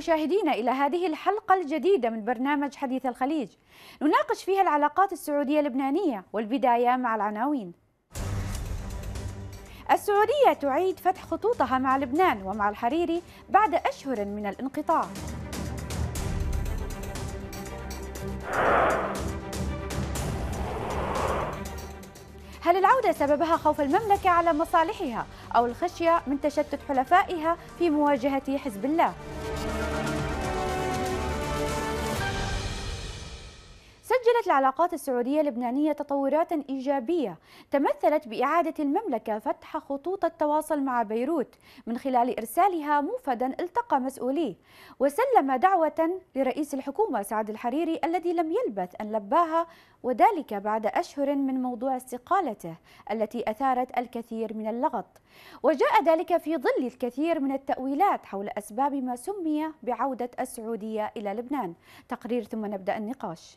مشاهدينا إلى هذه الحلقة الجديدة من برنامج حديث الخليج نناقش فيها العلاقات السعودية اللبنانية والبداية مع العناوين السعودية تعيد فتح خطوطها مع لبنان ومع الحريري بعد أشهر من الانقطاع هل العودة سببها خوف المملكة على مصالحها أو الخشية من تشتت حلفائها في مواجهة حزب الله؟ سجلت العلاقات السعودية اللبنانية تطورات إيجابية تمثلت بإعادة المملكة فتح خطوط التواصل مع بيروت من خلال إرسالها موفدا التقى مسؤوليه وسلم دعوة لرئيس الحكومة سعد الحريري الذي لم يلبث أن لباها وذلك بعد أشهر من موضوع استقالته التي أثارت الكثير من اللغط وجاء ذلك في ظل الكثير من التأويلات حول أسباب ما سمي بعودة السعودية إلى لبنان تقرير ثم نبدأ النقاش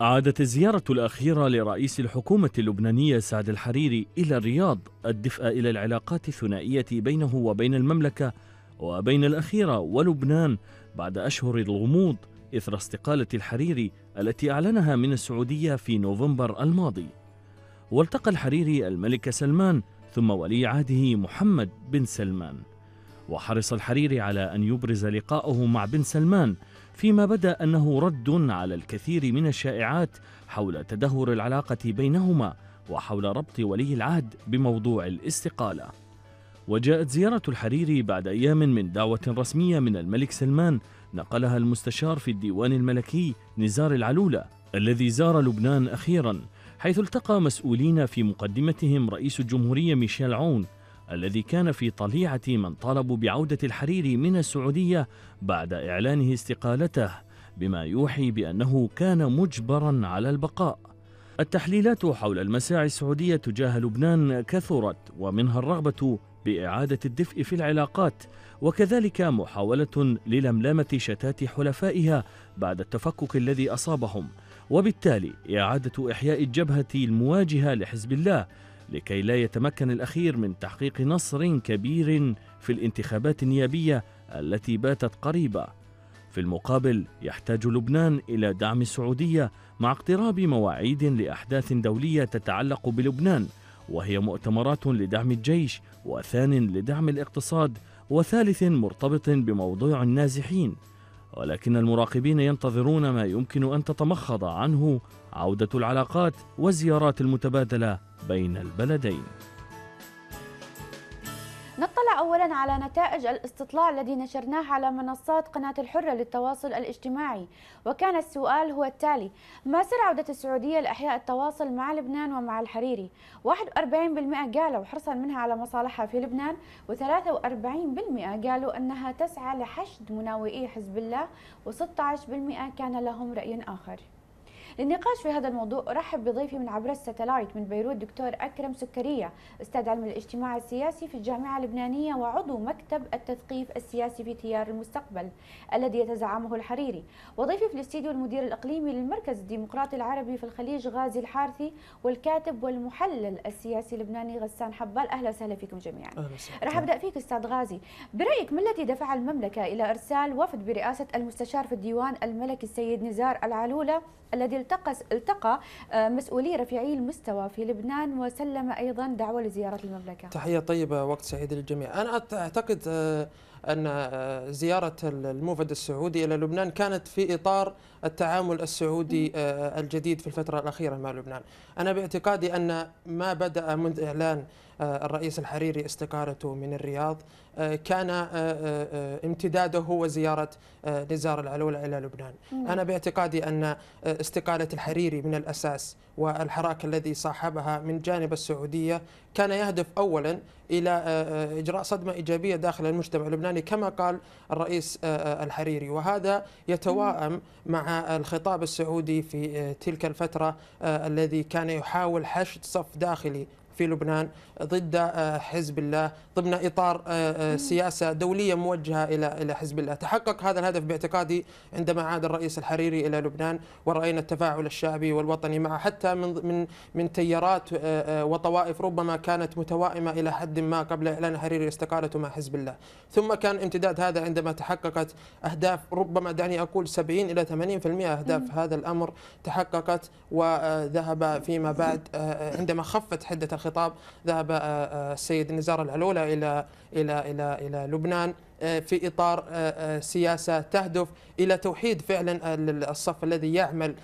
عادت الزيارة الأخيرة لرئيس الحكومة اللبنانية سعد الحريري إلى الرياض الدفء إلى العلاقات الثنائية بينه وبين المملكة وبين الأخيرة ولبنان بعد أشهر الغموض إثر استقالة الحريري التي أعلنها من السعودية في نوفمبر الماضي والتقى الحريري الملك سلمان ثم ولي عهده محمد بن سلمان وحرص الحريري على أن يبرز لقاءه مع بن سلمان فيما بدا انه رد على الكثير من الشائعات حول تدهور العلاقه بينهما وحول ربط ولي العهد بموضوع الاستقاله. وجاءت زياره الحريري بعد ايام من دعوه رسميه من الملك سلمان نقلها المستشار في الديوان الملكي نزار العلوله الذي زار لبنان اخيرا حيث التقى مسؤولين في مقدمتهم رئيس الجمهوريه ميشيل عون الذي كان في طليعة من طالبوا بعودة الحريري من السعودية بعد إعلانه استقالته بما يوحي بأنه كان مجبرا على البقاء التحليلات حول المساعي السعودية تجاه لبنان كثرت ومنها الرغبة بإعادة الدفء في العلاقات وكذلك محاولة للملامة شتات حلفائها بعد التفكك الذي أصابهم وبالتالي إعادة إحياء الجبهة المواجهة لحزب الله لكي لا يتمكن الأخير من تحقيق نصر كبير في الانتخابات النيابية التي باتت قريبة. في المقابل يحتاج لبنان إلى دعم السعودية مع اقتراب مواعيد لأحداث دولية تتعلق بلبنان وهي مؤتمرات لدعم الجيش وثان لدعم الاقتصاد وثالث مرتبط بموضوع النازحين ولكن المراقبين ينتظرون ما يمكن أن تتمخض عنه عودة العلاقات والزيارات المتبادلة بين البلدين نطلع أولا على نتائج الاستطلاع الذي نشرناه على منصات قناة الحرة للتواصل الاجتماعي وكان السؤال هو التالي ما سر عودة السعودية لأحياء التواصل مع لبنان ومع الحريري 41% قالوا حرصا منها على مصالحها في لبنان و43% قالوا أنها تسعى لحشد مناوئي حزب الله و16% كان لهم رأي آخر للنقاش في هذا الموضوع ارحب بضيفي من عبر الساتلايت من بيروت دكتور اكرم سكريه استاذ علم الاجتماع السياسي في الجامعه اللبنانيه وعضو مكتب التثقيف السياسي في تيار المستقبل الذي يتزعمه الحريري وضيفي في الاستديو المدير الاقليمي للمركز الديمقراطي العربي في الخليج غازي الحارثي والكاتب والمحلل السياسي اللبناني غسان حبال اهلا وسهلا فيكم جميعا راح ابدا فيك استاذ غازي برايك ما الذي دفع المملكه الى ارسال وفد برئاسه المستشار في الديوان الملكي السيد نزار العلوله الذي التقى التقى آه، مسؤولي رفيعي المستوى في لبنان وسلم ايضا دعوه لزياره المملكه. تحيه طيبه وقت سعيد للجميع، انا اعتقد آه، ان آه، زياره الموفد السعودي الى لبنان كانت في اطار التعامل السعودي الجديد في الفتره الاخيره مع لبنان. انا باعتقادي ان ما بدا منذ اعلان آه، الرئيس الحريري استقالته من الرياض آه، كان آه، امتداده هو زيارة نزار العلولة إلى لبنان مم. أنا باعتقادي أن استقالة الحريري من الأساس والحراك الذي صاحبها من جانب السعودية كان يهدف أولا إلى إجراء صدمة إيجابية داخل المجتمع اللبناني كما قال الرئيس الحريري وهذا يتواءم مع الخطاب السعودي في تلك الفترة الذي كان يحاول حشد صف داخلي في لبنان ضد آه، حزب الله ضمن اطار آه، آه، سياسه دوليه موجهه الى الى حزب الله، تحقق هذا الهدف باعتقادي عندما عاد الرئيس الحريري الى لبنان وراينا التفاعل الشعبي والوطني معه حتى من من من تيارات وطوائف ربما كانت متوائمه الى حد ما قبل اعلان الحريري استقالته مع حزب الله، ثم كان امتداد هذا عندما تحققت اهداف ربما دعني اقول 70 الى 80% اهداف هذا الامر تحققت وذهب فيما بعد عندما خفت حده الخطاب ذهب آه، آه، السيد نزار العلولة إلى إلى إلى إلى لبنان آه، في إطار آه، آه، سياسة تهدف إلى توحيد فعلا الصف الذي يعمل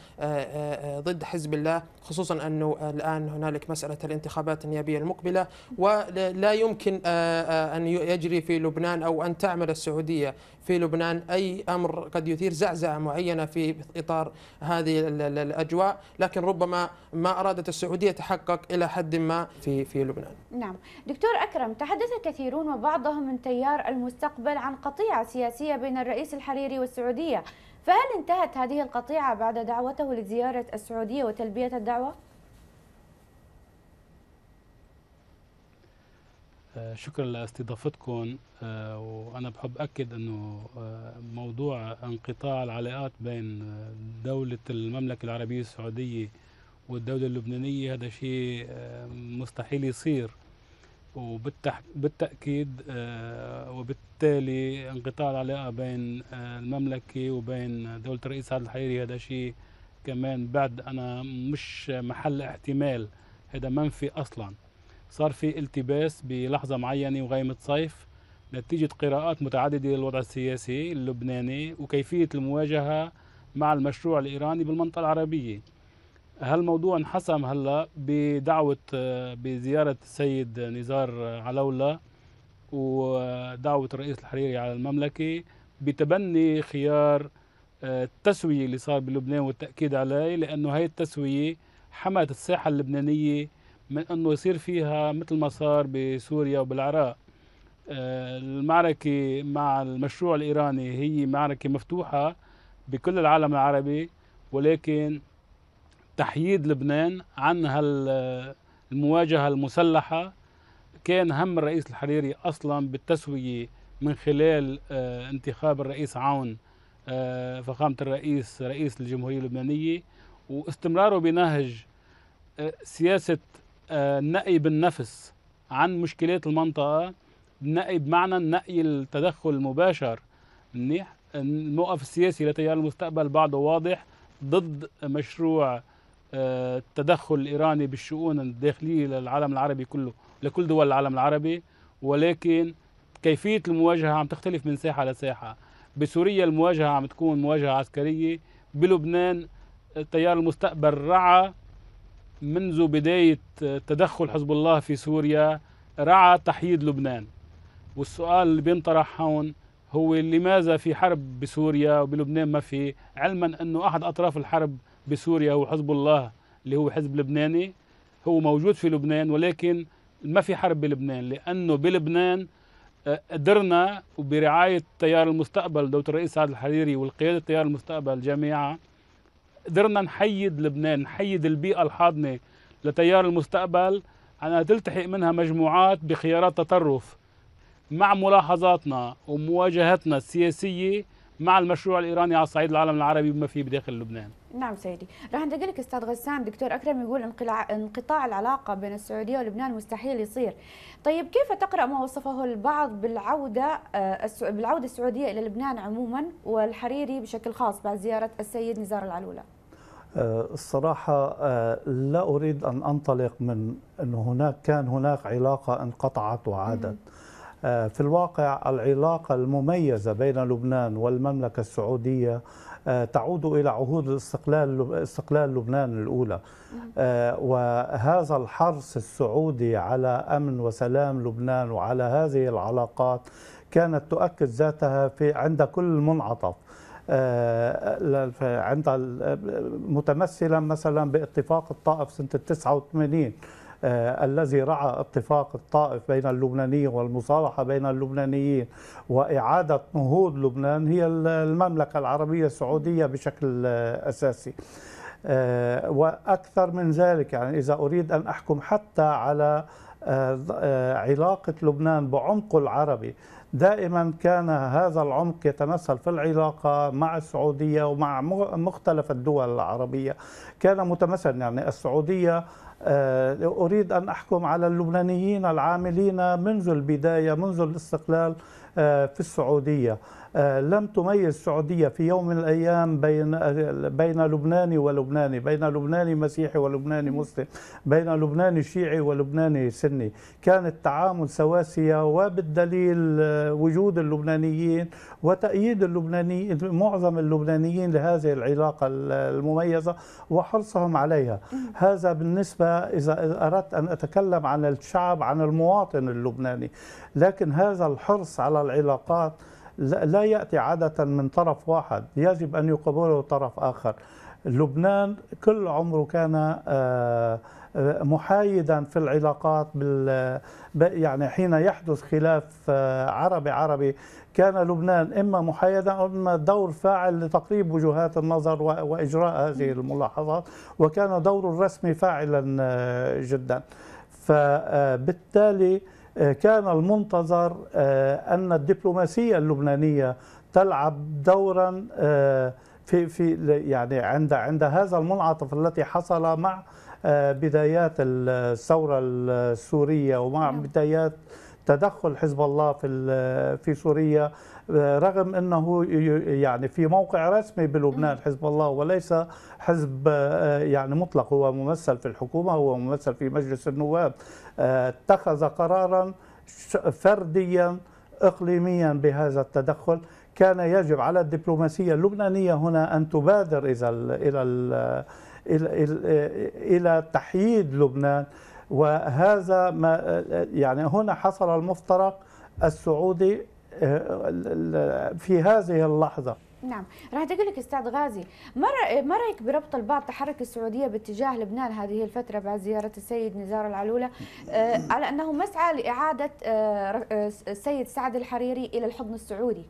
ضد حزب الله خصوصا أنه الآن هنالك مسألة الانتخابات النيابية المقبلة ولا يمكن أن يجري في لبنان أو أن تعمل السعودية في لبنان أي أمر قد يثير زعزعة معينة في إطار هذه الأجواء لكن ربما ما أرادت السعودية تحقق إلى حد ما في في لبنان نعم دكتور أكرم تحدث كثيرون وبعضهم من تيار المستقبل تقبل عن قطيعة سياسية بين الرئيس الحريري والسعودية فهل انتهت هذه القطيعة بعد دعوته لزيارة السعودية وتلبية الدعوة؟ آه، شكرا لاستضافتكم آه، وانا بحب اكد انه آه، موضوع انقطاع العلاقات بين دوله المملكه العربيه السعوديه والدوله اللبنانيه هذا شيء مستحيل يصير وبالتأكيد آه، وبالتالي انقطاع العلاقة بين آه، المملكة وبين دولة الرئيس عبد الحريري هذا شيء كمان بعد أنا مش محل احتمال هذا منفي أصلا صار في التباس بلحظة معينة وغيمة صيف نتيجة قراءات متعددة للوضع السياسي اللبناني وكيفية المواجهة مع المشروع الإيراني بالمنطقة العربية هالموضوع انحسم هلا بدعوة آه، بزيارة السيد نزار آه، علولة ودعوة الرئيس الحريري على المملكة بتبني خيار آه، التسوية اللي صار بلبنان والتأكيد عليه لأنه هاي التسوية حمت الساحة اللبنانية من أنه يصير فيها مثل ما صار بسوريا وبالعراق المعركة مع المشروع الإيراني هي معركة مفتوحة بكل العالم العربي ولكن تحييد لبنان عن هالمواجهة المسلحة كان هم الرئيس الحريري أصلا بالتسوية من خلال آه، انتخاب الرئيس عون آه، فخامة الرئيس رئيس الجمهورية اللبنانية واستمراره بنهج آه، سياسة النقي بالنفس عن مشكلات المنطقة النقي بمعنى النقي التدخل المباشر منيح الموقف السياسي لتيار المستقبل بعده واضح ضد مشروع التدخل الإيراني بالشؤون الداخلية للعالم العربي كله لكل دول العالم العربي ولكن كيفية المواجهة عم تختلف من ساحة لساحة بسوريا المواجهة عم تكون مواجهة عسكرية بلبنان تيار المستقبل رعى منذ بداية تدخل حزب الله في سوريا رعى تحييد لبنان والسؤال اللي بينطرح هون هو لماذا في حرب بسوريا وبلبنان ما في علما أنه أحد أطراف الحرب بسوريا هو حزب الله اللي هو حزب لبناني هو موجود في لبنان ولكن ما في حرب بلبنان لأنه بلبنان قدرنا آه، وبرعاية تيار المستقبل دولة الرئيس سعد الحريري والقيادة تيار المستقبل جميعا قدرنا نحيد لبنان نحيد البيئة الحاضنة لتيار المستقبل أنها تلتحق منها مجموعات بخيارات تطرف مع ملاحظاتنا ومواجهتنا السياسية مع المشروع الإيراني على صعيد العالم العربي بما فيه بداخل لبنان نعم سيدي راح انتقل لك استاذ غسان دكتور اكرم يقول انقطاع العلاقه بين السعوديه ولبنان مستحيل يصير طيب كيف تقرا ما وصفه البعض بالعوده آه، بالعوده السعوديه الى لبنان عموما والحريري بشكل خاص بعد زياره السيد نزار العلوله آه، الصراحة آه، لا أريد أن أنطلق من أن هناك كان هناك علاقة انقطعت وعادت آه، في الواقع العلاقة المميزة بين لبنان والمملكة السعودية آه، تعود إلى عهود الاستقلال استقلال لبنان الأولى آه، وهذا الحرص السعودي على أمن وسلام لبنان وعلى هذه العلاقات كانت تؤكد ذاتها في عند كل منعطف عند متمثلا مثلا باتفاق الطائف سنه 89 آه، الذي رعى اتفاق الطائف بين اللبنانيين والمصالحة بين اللبنانيين وإعادة نهوض لبنان هي المملكة العربية السعودية بشكل آه، أساسي آه، وأكثر من ذلك يعني إذا أريد أن أحكم حتى على علاقة لبنان بعمقه العربي دائما كان هذا العمق يتمثل في العلاقة مع السعودية ومع مختلف الدول العربية كان متمثلا يعني السعودية آه، أريد أن أحكم على اللبنانيين العاملين منذ البداية منذ الاستقلال آه، في السعودية آه، لم تميز السعودية في يوم من الأيام بين آه، بين لبناني ولبناني بين لبناني مسيحي ولبناني مسلم بين لبناني شيعي ولبناني سني كان التعامل سواسية وبالدليل آه، وجود اللبنانيين وتأييد اللبناني معظم اللبنانيين لهذه العلاقة المميزة وحرصهم عليها هذا بالنسبة إذا أردت أن أتكلم عن الشعب عن المواطن اللبناني لكن هذا الحرص على العلاقات لا يأتي عادة من طرف واحد يجب أن يقبله طرف آخر لبنان كل عمره كان آه، محايدا في العلاقات بال يعني حين يحدث خلاف آه، عربي عربي كان لبنان اما محايدا او اما دور فاعل لتقريب وجهات النظر واجراء هذه الملاحظات وكان دوره الرسمي فاعلا آه، جدا فبالتالي آه، كان المنتظر آه، أن الدبلوماسية اللبنانية تلعب دورا آه، في في يعني عند عند هذا المنعطف التي حصل مع بدايات الثورة السورية ومع نعم. بدايات تدخل حزب الله في في سوريا رغم انه يعني في موقع رسمي بلبنان حزب الله وليس حزب آه، يعني مطلق هو ممثل في الحكومه هو ممثل في مجلس النواب آه، اتخذ قرارا فرديا اقليميا بهذا التدخل كان يجب على الدبلوماسيه اللبنانيه هنا ان تبادر الى الى الى تحييد لبنان وهذا ما آه، يعني هنا حصل المفترق السعودي في هذه اللحظة نعم راح تقول لك استاذ غازي ما رايك بربط البعض تحرك السعوديه باتجاه لبنان هذه الفتره بعد زياره السيد نزار العلوله آه، على انه مسعى لاعاده آه، آه، السيد سعد الحريري الى الحضن السعودي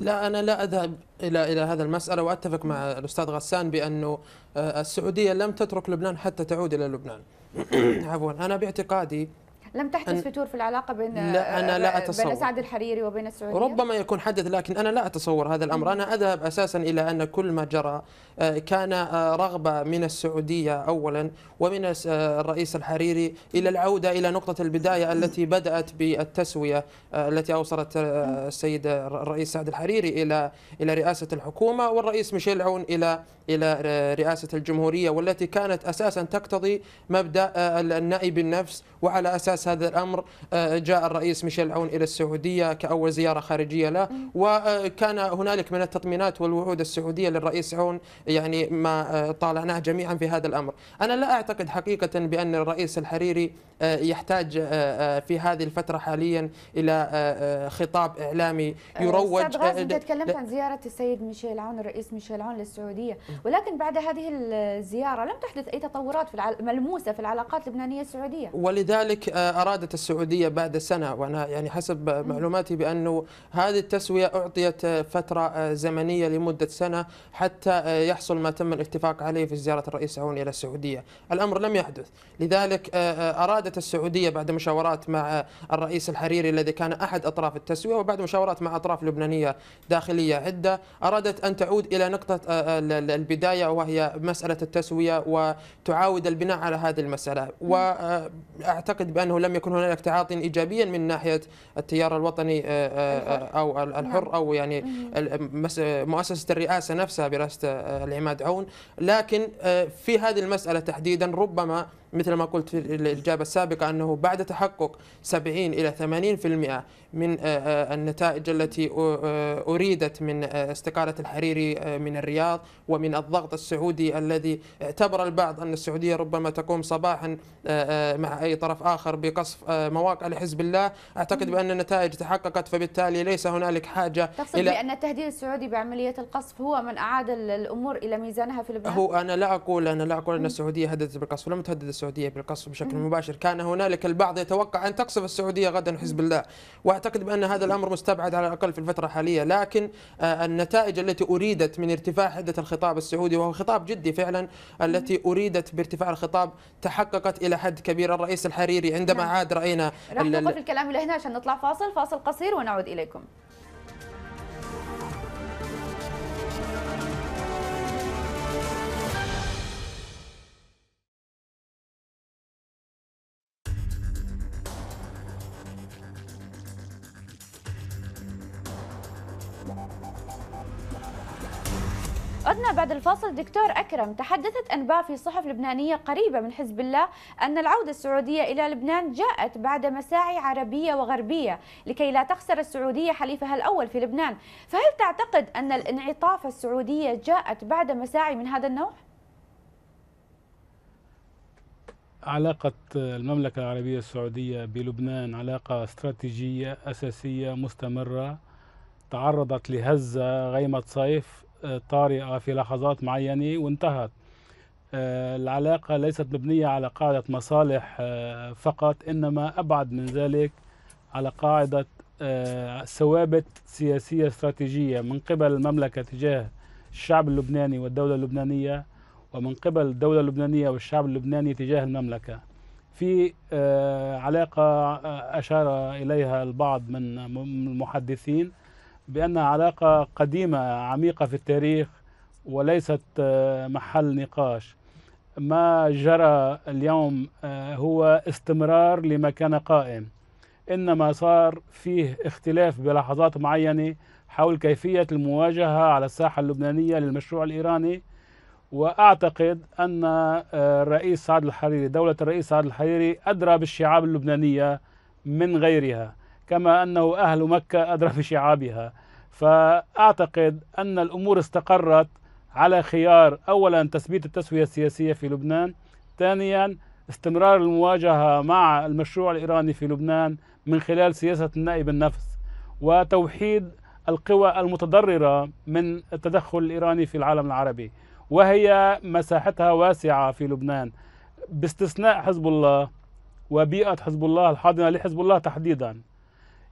لا انا لا اذهب الى الى هذا المساله واتفق مع الاستاذ غسان بانه السعوديه لم تترك لبنان حتى تعود الى لبنان عفوا انا باعتقادي لم تحدث فتور في العلاقه بين لا انا لا آه، اتصور بين اسعد الحريري وبين السعوديه ربما يكون حدث لكن انا لا اتصور هذا الامر انا اذهب اساسا الى ان كل ما جرى آه، كان آه، رغبة من السعودية أولا ومن آه، الرئيس الحريري إلى العودة إلى نقطة البداية التي بدأت بالتسوية التي أوصلت السيد الرئيس سعد الحريري إلى إلى رئاسة الحكومة والرئيس ميشيل عون إلى إلى رئاسة الجمهورية والتي كانت أساسا تقتضي مبدأ النائي بالنفس وعلى أساس هذا الأمر جاء الرئيس ميشيل عون إلى السعودية كأول زيارة خارجية له وكان هنالك من التطمينات والوعود السعودية للرئيس عون يعني ما آه، طالعناه جميعا في هذا الامر انا لا اعتقد حقيقه بان الرئيس الحريري آه، يحتاج آه، في هذه الفتره حاليا الى خطاب اعلامي يروج استاذ غازي انت تكلمت عن زياره السيد ميشيل عون الرئيس ميشيل عون للسعوديه ولكن بعد هذه الزياره لم تحدث اي تطورات في ملموسه في العلاقات اللبنانيه السعوديه ولذلك ارادت السعوديه بعد سنه وانا يعني حسب معلوماتي بانه هذه التسويه اعطيت فتره زمنيه لمده سنه حتى يحصل ما تم الاتفاق عليه في زيارة الرئيس عون إلى السعودية الأمر لم يحدث لذلك آه، آه، أرادت السعودية بعد مشاورات مع آه، الرئيس الحريري الذي كان أحد أطراف التسوية وبعد مشاورات مع أطراف لبنانية داخلية عدة أرادت أن تعود إلى نقطة البداية وهي مسألة التسوية وتعاود البناء على هذه المسألة وأعتقد بأنه لم يكن هناك تعاطي إيجابيا من ناحية التيار الوطني أو الحر أو نعم. يعني مؤسسة الرئاسة نفسها برئاسة العماد عون لكن آه، في هذه المسألة تحديدا ربما مثل ما قلت في الإجابة السابقة أنه بعد تحقق 70 إلى 80% من آه، آه، النتائج التي آه، أريدت من استقالة الحريري من الرياض ومن الضغط السعودي الذي اعتبر البعض أن السعودية ربما تقوم صباحا مع أي طرف آخر بقصف مواقع لحزب الله أعتقد بأن النتائج تحققت فبالتالي ليس هنالك حاجة تقصد إلى بأن التهديد السعودي بعملية القصف هو من أعاد الأمور إلى ميزانها في لبنان هو أنا لا أقول أنا لا أقول أن السعودية هددت بالقصف لم تهدد السعودية بالقصف بشكل مباشر كان هنالك البعض يتوقع أن تقصف السعودية غدا حزب الله أعتقد بأن هذا الأمر مستبعد على الأقل في الفترة الحالية لكن آه، النتائج التي أريدت من ارتفاع حدة الخطاب السعودي وهو خطاب جدي فعلا التي أريدت بارتفاع الخطاب تحققت إلى حد كبير الرئيس الحريري عندما نعم. عاد رأينا راح نوقف الكلام إلى هنا عشان نطلع فاصل فاصل قصير ونعود إليكم دكتور أكرم تحدثت أنباء في صحف لبنانية قريبة من حزب الله أن العودة السعودية إلى لبنان جاءت بعد مساعي عربية وغربية لكي لا تخسر السعودية حليفها الأول في لبنان فهل تعتقد أن الانعطاف السعودية جاءت بعد مساعي من هذا النوع؟ علاقة المملكة العربية السعودية بلبنان علاقة استراتيجية أساسية مستمرة تعرضت لهزة غيمة صيف طارئة في لحظات معينة وانتهت آه، العلاقة ليست مبنية على قاعدة مصالح آه، فقط إنما أبعد من ذلك على قاعدة آه، ثوابت سياسية استراتيجية من قبل المملكة تجاه الشعب اللبناني والدولة اللبنانية ومن قبل الدولة اللبنانية والشعب اللبناني تجاه المملكة في علاقة أشار إليها البعض من المحدثين بأنها علاقة قديمة عميقة في التاريخ وليست آه، محل نقاش ما جرى اليوم آه، هو استمرار لما كان قائم إنما صار فيه اختلاف بلحظات معينة حول كيفية المواجهة على الساحة اللبنانية للمشروع الإيراني وأعتقد أن آه، الرئيس سعد الحريري دولة الرئيس سعد الحريري أدرى بالشعاب اللبنانية من غيرها كما أنه أهل مكة أدرى بشعابها فأعتقد أن الأمور استقرت على خيار أولا تثبيت التسوية السياسية في لبنان ثانيا استمرار المواجهة مع المشروع الإيراني في لبنان من خلال سياسة النائب النفس وتوحيد القوى المتضررة من التدخل الإيراني في العالم العربي وهي مساحتها واسعة في لبنان باستثناء حزب الله وبيئة حزب الله الحاضنة لحزب الله تحديداً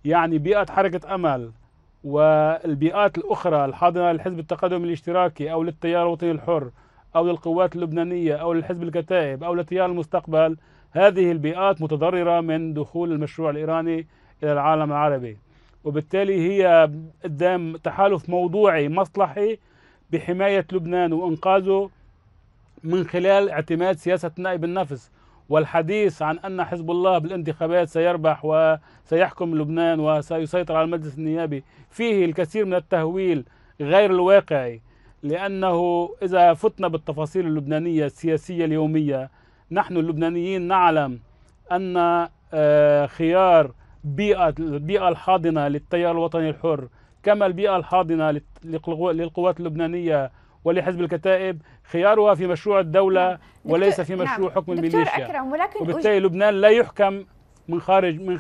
يعني بيئة حركة أمل والبيئات الأخرى الحاضنة للحزب التقدم الاشتراكي أو للتيار الوطني الحر أو للقوات اللبنانية أو للحزب الكتائب أو لتيار المستقبل هذه البيئات متضررة من دخول المشروع الإيراني إلى العالم العربي وبالتالي هي قدام تحالف موضوعي مصلحي بحماية لبنان وإنقاذه من خلال اعتماد سياسة نائب النفس والحديث عن أن حزب الله بالانتخابات سيربح وسيحكم لبنان وسيسيطر على المجلس النيابي فيه الكثير من التهويل غير الواقعي لأنه إذا فتنا بالتفاصيل اللبنانية السياسية اليومية نحن اللبنانيين نعلم أن آه، خيار بيئة البيئة الحاضنة للتيار الوطني الحر كما البيئة الحاضنة للقوات اللبنانية ولحزب الكتائب خيارها في مشروع الدولة نعم. وليس في مشروع نعم. حكم الميليشيا أكرم ولكن وبالتالي لبنان لا يحكم من خارج من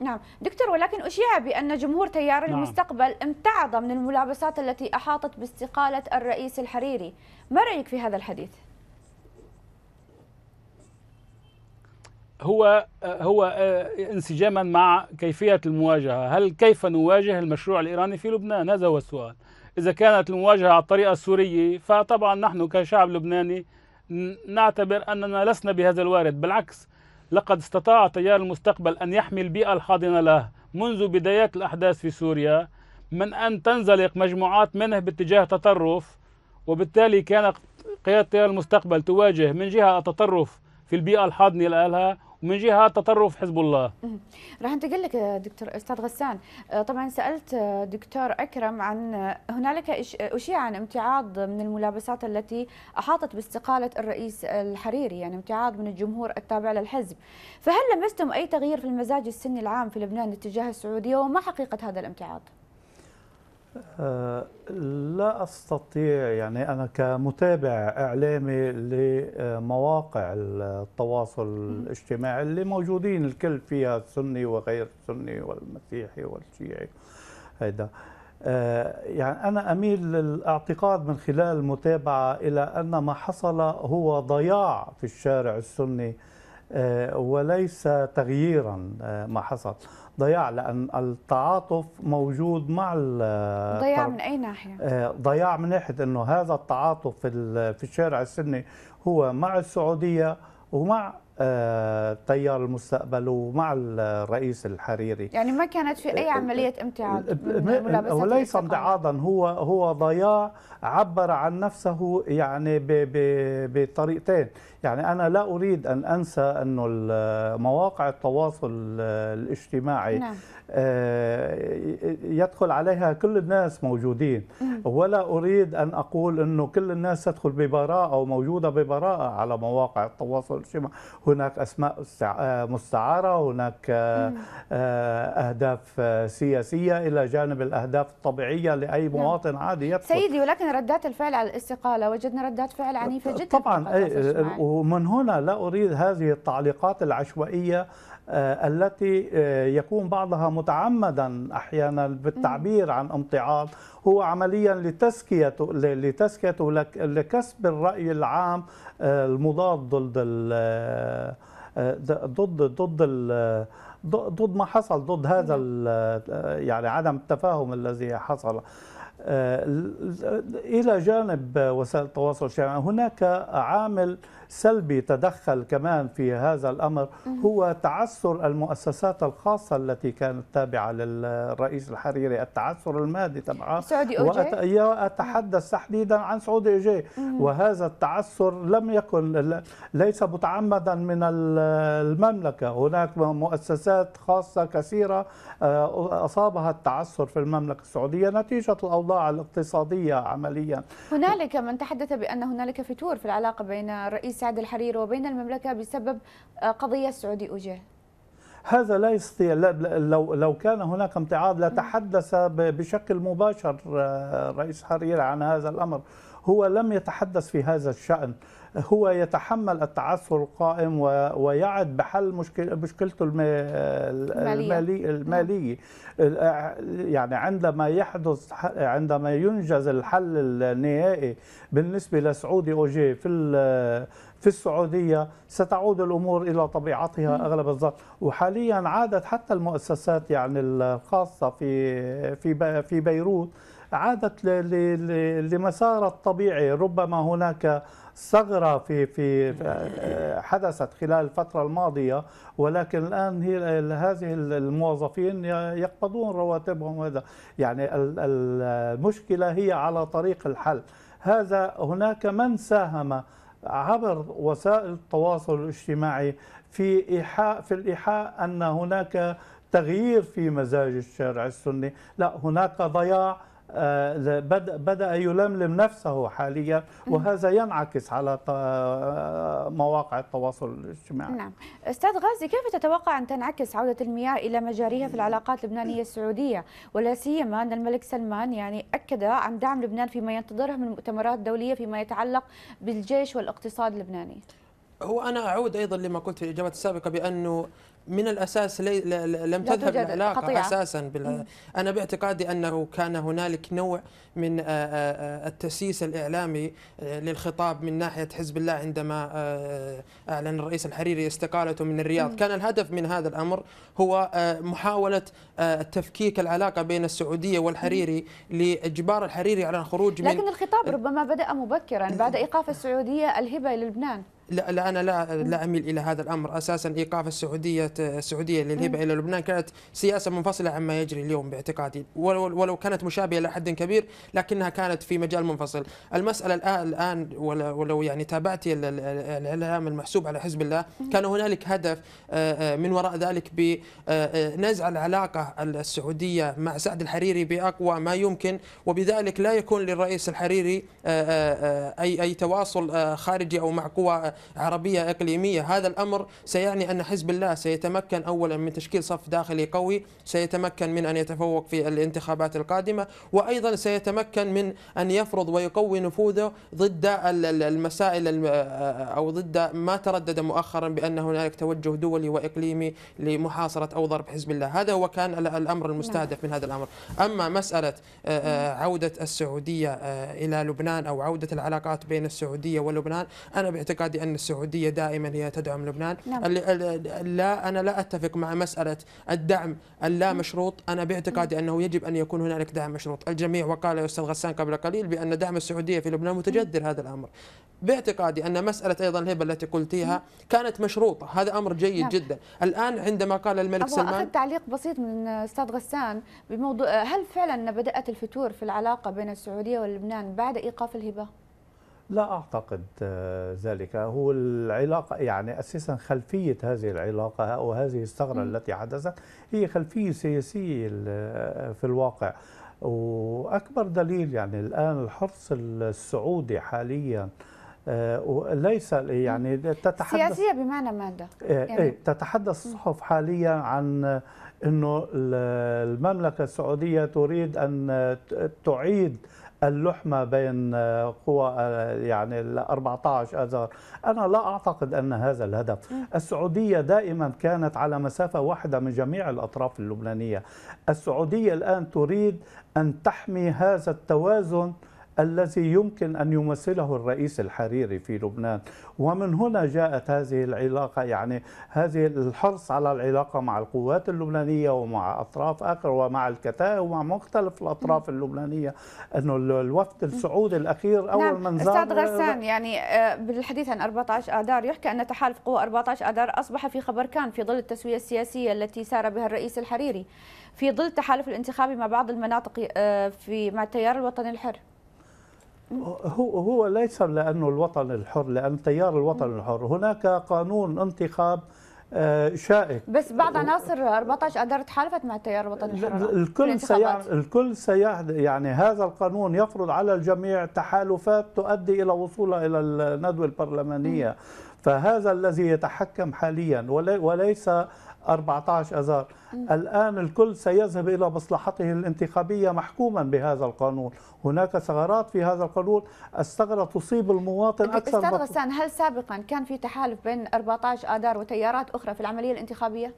نعم دكتور ولكن أشيع بأن جمهور تيار نعم. المستقبل امتعض من الملابسات التي أحاطت باستقالة الرئيس الحريري ما رأيك في هذا الحديث؟ هو هو آه، انسجاما مع كيفيه المواجهه، هل كيف نواجه المشروع الايراني في لبنان؟ هذا هو السؤال. إذا كانت المواجهة على الطريقة السورية فطبعا نحن كشعب لبناني نعتبر أننا لسنا بهذا الوارد بالعكس لقد استطاع تيار المستقبل أن يحمي البيئة الحاضنة له منذ بدايات الأحداث في سوريا من أن تنزلق مجموعات منه باتجاه تطرف وبالتالي كان قيادة تيار المستقبل تواجه من جهة التطرف في البيئة الحاضنة لها ومن جهه تطرف حزب الله راح انتقل لك دكتور استاذ غسان آه، طبعا سالت آه، دكتور اكرم عن آه، هنالك اشيع عن امتعاض من الملابسات التي احاطت باستقاله الرئيس الحريري يعني امتعاض من الجمهور التابع للحزب فهل لمستم اي تغيير في المزاج السني العام في لبنان اتجاه السعوديه وما حقيقه هذا الامتعاض آه، لا استطيع يعني انا كمتابع اعلامي لمواقع التواصل الاجتماعي اللي موجودين الكل فيها سني وغير سني والمسيحي والشيعي هيدا آه، يعني انا اميل للاعتقاد من خلال المتابعه الى ان ما حصل هو ضياع في الشارع السني آه، وليس تغييرا ما حصل ضياع لان التعاطف موجود مع ضياع من اي ناحيه؟ آه، ضياع من ناحيه انه هذا التعاطف في الشارع السني هو مع السعوديه ومع آه، تيار المستقبل ومع الرئيس الحريري يعني ما كانت في اي آه، آه، عمليه امتعاض وليس ليس امتعاضا هو هو ضياع عبر عن نفسه يعني بطريقتين يعني انا لا اريد ان انسى انه مواقع التواصل الاجتماعي نعم. يدخل عليها كل الناس موجودين ولا اريد ان اقول انه كل الناس تدخل ببراءه وموجوده ببراءه على مواقع التواصل الاجتماعي هناك اسماء آه، مستعاره هناك آه، آه، اهداف سياسيه الى جانب الاهداف الطبيعيه لاي نعم. مواطن عادي يدخل سيدي ولكن ردات الفعل على الاستقاله وجدنا ردات فعل عنيفه جدا طبعا إيه، إيه، ومن هنا لا اريد هذه التعليقات العشوائيه التي يكون بعضها متعمدا احيانا بالتعبير عن امتعاض هو عمليا لتزكية لتزكيته لكسب الرأي العام آه، المضاد ضد آه، آه، ضد ضد ضد ما حصل ضد هذا نعم. يعني عدم التفاهم الذي حصل الى جانب وسائل التواصل الاجتماعي هناك عامل سلبي تدخل كمان في هذا الأمر هو تعثر المؤسسات الخاصة التي كانت تابعة للرئيس الحريري التعثر المادي تبعه سعودي اتحدث تحديدا عن سعودي أوجي وهذا التعثر لم يكن ليس متعمدا من المملكة هناك مؤسسات خاصة كثيرة آه، أصابها التعثر في المملكة السعودية نتيجة الأوضاع الاقتصادية عمليا هنالك من تحدث بأن هنالك فتور في العلاقة بين الرئيس سعد الحريري وبين المملكة بسبب آه، قضية سعودي اوجه هذا لا يستطيع لو لو كان هناك امتعاض لتحدث بشكل مباشر آه، رئيس حرير عن هذا الامر هو لم يتحدث في هذا الشأن هو يتحمل التعثر القائم ويعد بحل مشكلته المالية. المالية يعني عندما يحدث عندما ينجز الحل النهائي بالنسبة لسعودي أوجي في في السعودية ستعود الأمور إلى طبيعتها أغلب الظن وحاليا عادت حتى المؤسسات يعني الخاصة في في في بيروت عادت لمسارها الطبيعي ربما هناك ثغرة في في آه، حدثت خلال الفترة الماضية ولكن الآن هي هذه الموظفين يقبضون رواتبهم وهذا يعني المشكلة هي على طريق الحل هذا هناك من ساهم عبر وسائل التواصل الاجتماعي في إيحاء في الإيحاء أن هناك تغيير في مزاج الشارع السني لا هناك ضياع آه، بدأ يلملم نفسه حاليا وهذا ينعكس على آه، مواقع التواصل الاجتماعي نعم أستاذ غازي كيف تتوقع أن تنعكس عودة المياه إلى مجاريها في العلاقات اللبنانية السعودية ولا سيما أن الملك سلمان يعني أكد عن دعم لبنان فيما ينتظره من مؤتمرات دولية فيما يتعلق بالجيش والاقتصاد اللبناني هو أنا أعود أيضا لما قلت في الإجابة السابقة بأنه من الاساس لي لم تذهب العلاقه قطيعة. اساسا بال... انا باعتقادي انه كان هنالك نوع من آه، آه، التسييس الاعلامي آه، للخطاب من ناحيه حزب الله عندما اعلن الرئيس الحريري استقالته من الرياض، كان الهدف من هذا الامر هو محاوله تفكيك العلاقه بين السعوديه والحريري لاجبار الحريري على الخروج من لكن الخطاب ربما بدا مبكرا بعد ايقاف السعوديه الهبه للبنان لا, لا انا لا لا اميل الى هذا الامر اساسا ايقاف السعوديه السعوديه للهبه الى لبنان كانت سياسه منفصله عما يجري اليوم باعتقادي ولو كانت مشابهه لحد كبير لكنها كانت في مجال منفصل المساله الان ولو يعني تابعت الاعلام المحسوب على حزب الله كان هنالك هدف آه، آه، من وراء ذلك بنزع آه، العلاقه السعوديه مع سعد الحريري باقوى ما يمكن وبذلك لا يكون للرئيس الحريري اي اي تواصل خارجي او مع قوى عربية إقليمية هذا الأمر سيعني أن حزب الله سيتمكن أولا من تشكيل صف داخلي قوي سيتمكن من أن يتفوق في الانتخابات القادمة وأيضا سيتمكن من أن يفرض ويقوي نفوذه ضد المسائل أو ضد ما تردد مؤخرا بأن هنالك توجه دولي وإقليمي لمحاصرة أو ضرب حزب الله هذا هو كان الأمر المستهدف نعم. من هذا الأمر أما مسألة آه، آه، عودة السعودية آه، إلى لبنان أو عودة العلاقات بين السعودية ولبنان أنا باعتقادي أن أن السعودية دائما هي تدعم لبنان نعم. لا أنا لا أتفق مع مسألة الدعم اللا نعم. مشروط أنا باعتقادي أنه يجب أن يكون هنالك دعم مشروط الجميع وقال يا أستاذ غسان قبل قليل بأن دعم السعودية في لبنان متجذر هذا الأمر باعتقادي ان مساله ايضا الهبه التي قلتيها كانت مشروطه، هذا امر جيد نعم. جدا، الان عندما قال الملك سلمان اخذ تعليق بسيط من استاذ غسان بموضوع هل فعلا بدات الفتور في العلاقه بين السعوديه ولبنان بعد ايقاف الهبه؟ لا أعتقد آه، ذلك هو العلاقة يعني أساسا خلفية هذه العلاقة أو هذه الثغرة التي حدثت هي خلفية سياسية آه، في الواقع وأكبر دليل يعني الآن الحرص السعودي حاليا آه، ليس يعني تتحدث سياسية بمعنى ماذا؟ يعني إيه، تتحدث الصحف حاليا عن أنه المملكة السعودية تريد أن تعيد اللحمه بين آه، قوى آه، يعني ال 14 اذار، انا لا اعتقد ان هذا الهدف، السعوديه دائما كانت على مسافه واحده من جميع الاطراف اللبنانيه، السعوديه الان تريد ان تحمي هذا التوازن الذي يمكن أن يمثله الرئيس الحريري في لبنان ومن هنا جاءت هذه العلاقة يعني هذه الحرص على العلاقة مع القوات اللبنانية ومع أطراف آخر ومع الكتائب ومع مختلف الأطراف اللبنانية أنه الوفد السعودي الأخير أول نعم. من زار أستاذ غسان يعني آه، بالحديث عن 14 آذار يحكى أن تحالف قوى 14 آذار أصبح في خبر كان في ظل التسوية السياسية التي سار بها الرئيس الحريري في ظل التحالف الانتخابي مع بعض المناطق آه، في مع التيار الوطني الحر هو هو ليس لانه الوطن الحر لان تيار الوطن الحر هناك قانون انتخاب آه، شائك بس بعد عناصر 14 اداره تحالفت مع التيار الوطني الحر الكل سي الكل سي يعني هذا القانون يفرض على الجميع تحالفات تؤدي الى وصولها الى الندوه البرلمانيه فهذا الذي يتحكم حاليا وليس 14 أذار الآن الكل سيذهب إلى مصلحته الانتخابية محكوما بهذا القانون هناك ثغرات في هذا القانون الثغرة تصيب المواطن أكثر أستاذ غسان هل سابقا كان في تحالف بين 14 آذار وتيارات أخرى في العملية الانتخابية؟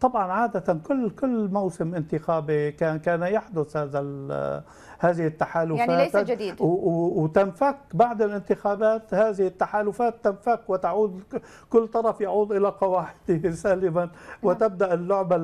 طبعا عادة كل كل موسم انتخابي كان كان يحدث هذا هذه التحالفات يعني ليس جديد وتنفك بعد الانتخابات هذه التحالفات تنفك وتعود كل طرف يعود إلى قواعده سالما نعم. وتبدأ اللعبة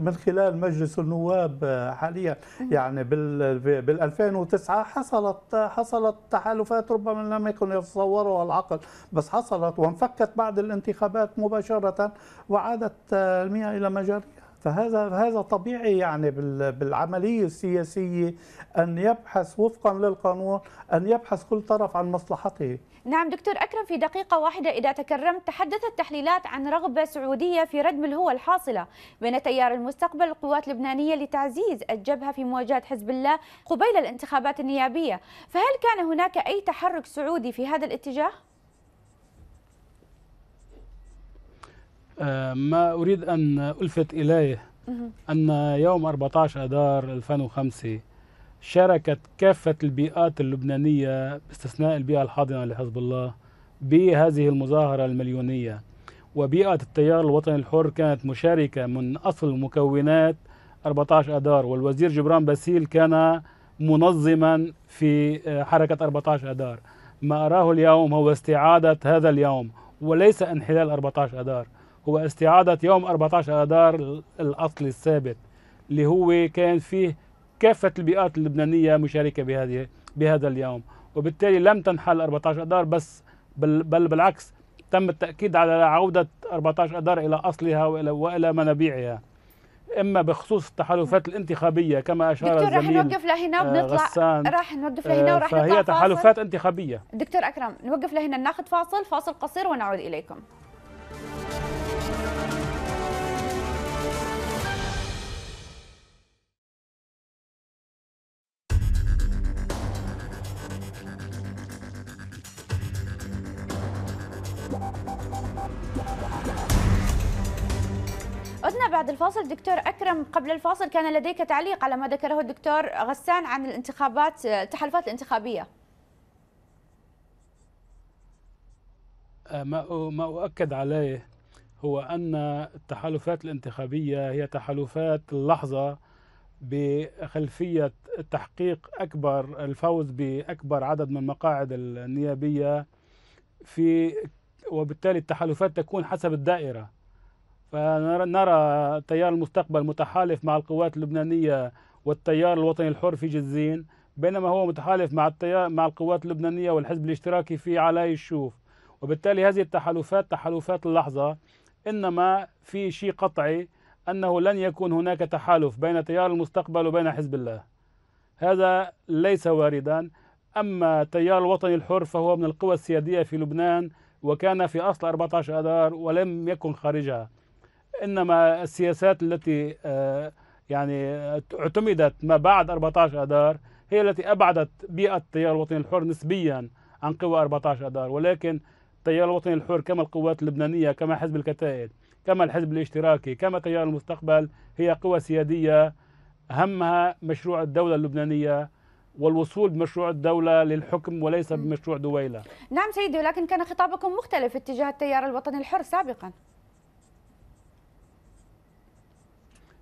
من خلال مجلس النواب حاليا يعني بال 2009 حصلت حصلت تحالفات ربما لم يكن يتصورها العقل بس حصلت وانفكت بعد الانتخابات مباشرة وعادت المياه إلى مجاريها فهذا هذا طبيعي يعني بالعمليه السياسيه ان يبحث وفقا للقانون ان يبحث كل طرف عن مصلحته نعم دكتور أكرم في دقيقة واحدة إذا تكرمت تحدثت تحليلات عن رغبة سعودية في ردم الهوى الحاصلة بين تيار المستقبل القوات اللبنانية لتعزيز الجبهة في مواجهة حزب الله قبيل الانتخابات النيابية فهل كان هناك أي تحرك سعودي في هذا الاتجاه؟ آه، ما أريد أن ألفت إليه أن يوم 14 أذار 2005 شاركت كافة البيئات اللبنانية باستثناء البيئة الحاضنة لحزب الله بهذه المظاهرة المليونية وبيئة التيار الوطني الحر كانت مشاركة من أصل مكونات 14 أذار والوزير جبران باسيل كان منظما في آه، حركة 14 أذار ما أراه اليوم هو استعادة هذا اليوم وليس انحلال 14 أذار هو استعادة يوم 14 آذار الأصل الثابت اللي هو كان فيه كافة البيئات اللبنانية مشاركة بهذه بهذا اليوم وبالتالي لم تنحل 14 أدار بس بل, بل بالعكس تم التأكيد على عودة 14 أدار إلى أصلها وإلى, وإلى منابيعها اما بخصوص التحالفات الانتخابيه كما اشار دكتور الزميل راح نوقف لهنا آه، غسان. راح نوقف آه، لهنا وراح نطلع فهي تحالفات انتخابيه دكتور اكرم نوقف لهنا ناخذ فاصل فاصل قصير ونعود اليكم الدكتور أكرم قبل الفاصل كان لديك تعليق على ما ذكره الدكتور غسان عن الانتخابات التحالفات الانتخابية ما ما أؤكد عليه هو أن التحالفات الانتخابية هي تحالفات اللحظة بخلفية تحقيق أكبر الفوز بأكبر عدد من المقاعد النيابية في وبالتالي التحالفات تكون حسب الدائرة فنرى تيار المستقبل متحالف مع القوات اللبنانية والتيار الوطني الحر في جزين بينما هو متحالف مع التيار مع القوات اللبنانية والحزب الاشتراكي في علي الشوف وبالتالي هذه التحالفات تحالفات اللحظة إنما في شيء قطعي أنه لن يكون هناك تحالف بين تيار المستقبل وبين حزب الله هذا ليس واردا أما تيار الوطني الحر فهو من القوى السيادية في لبنان وكان في أصل 14 أذار ولم يكن خارجها انما السياسات التي آه، يعني آه، اعتمدت ما بعد 14 اذار هي التي ابعدت بيئه التيار الوطني الحر نسبيا عن قوى 14 اذار ولكن التيار الوطني الحر كما القوات اللبنانيه كما حزب الكتائب كما الحزب الاشتراكي كما تيار المستقبل هي قوى سياديه همها مشروع الدوله اللبنانيه والوصول بمشروع الدولة للحكم وليس بمشروع دويلة نعم سيدي ولكن كان خطابكم مختلف اتجاه التيار الوطني الحر سابقا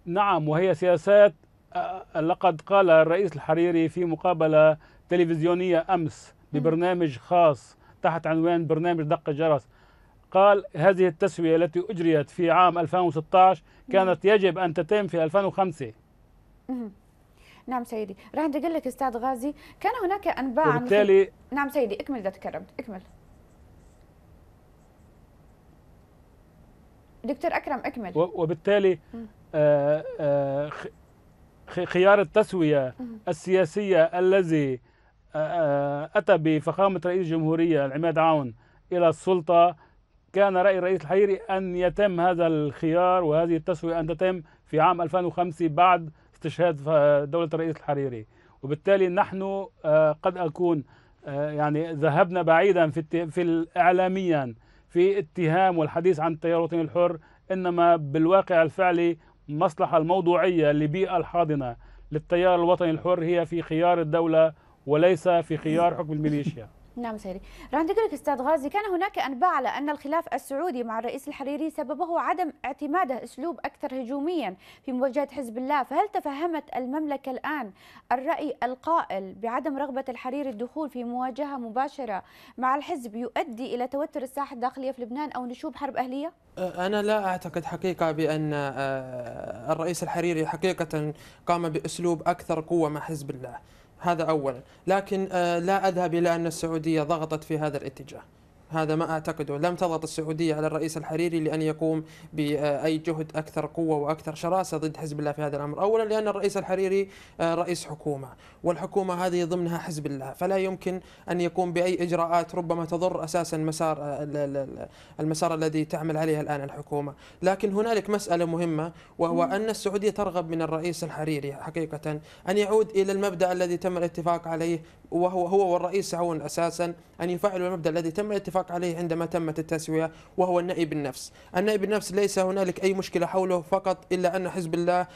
نعم وهي سياسات آه، لقد قال الرئيس الحريري في مقابلة تلفزيونية أمس ببرنامج خاص تحت عنوان برنامج دق الجرس قال هذه التسوية التي أجريت في عام 2016 كانت يجب أن تتم في 2005 نعم سيدي راح أقول لك استاذ غازي كان هناك انباء عن وبالتالي... نعم سيدي اكمل اذا تكرمت اكمل دكتور اكرم اكمل وبالتالي آه، آه، خيار التسوية السياسية الذي آه، أتى بفخامة رئيس الجمهورية العماد عون إلى السلطة كان رأي الرئيس الحريري أن يتم هذا الخيار وهذه التسوية أن تتم في عام 2005 بعد استشهاد دولة الرئيس الحريري وبالتالي نحن قد أكون يعني ذهبنا بعيدا في في إعلاميا في اتهام والحديث عن التيار الوطني الحر إنما بالواقع الفعلي المصلحة الموضوعية لبيئة الحاضنة للتيار الوطني الحر هي في خيار الدولة وليس في خيار حكم الميليشيا نعم سيري راح لك استاذ غازي كان هناك انباء على ان الخلاف السعودي مع الرئيس الحريري سببه عدم اعتماده اسلوب اكثر هجوميا في مواجهه حزب الله فهل تفهمت المملكه الان الراي القائل بعدم رغبه الحريري الدخول في مواجهه مباشره مع الحزب يؤدي الى توتر الساحه الداخليه في لبنان او نشوب حرب اهليه أه، انا لا اعتقد حقيقه بان أه، الرئيس الحريري حقيقه قام باسلوب اكثر قوه مع حزب الله هذا أولا لكن آه، لا أذهب إلى أن السعودية ضغطت في هذا الاتجاه هذا ما أعتقده لم تضغط السعودية على الرئيس الحريري لأن يقوم بأي جهد أكثر قوة وأكثر شراسة ضد حزب الله في هذا الأمر أولا لأن الرئيس الحريري آه، رئيس حكومة والحكومة هذه ضمنها حزب الله فلا يمكن أن يقوم بأي إجراءات ربما تضر أساسا مسار آه، المسار الذي تعمل عليه الآن الحكومة لكن هنالك مسألة مهمة وهو أن السعودية ترغب من الرئيس الحريري حقيقة أن يعود إلى المبدأ الذي تم الاتفاق عليه وهو هو والرئيس سعون أساسا أن يفعلوا المبدأ الذي تم الاتفاق الاتفاق عليه عندما تمت التسوية وهو النائب بالنفس النائب بالنفس ليس هنالك أي مشكلة حوله فقط إلا أن حزب الله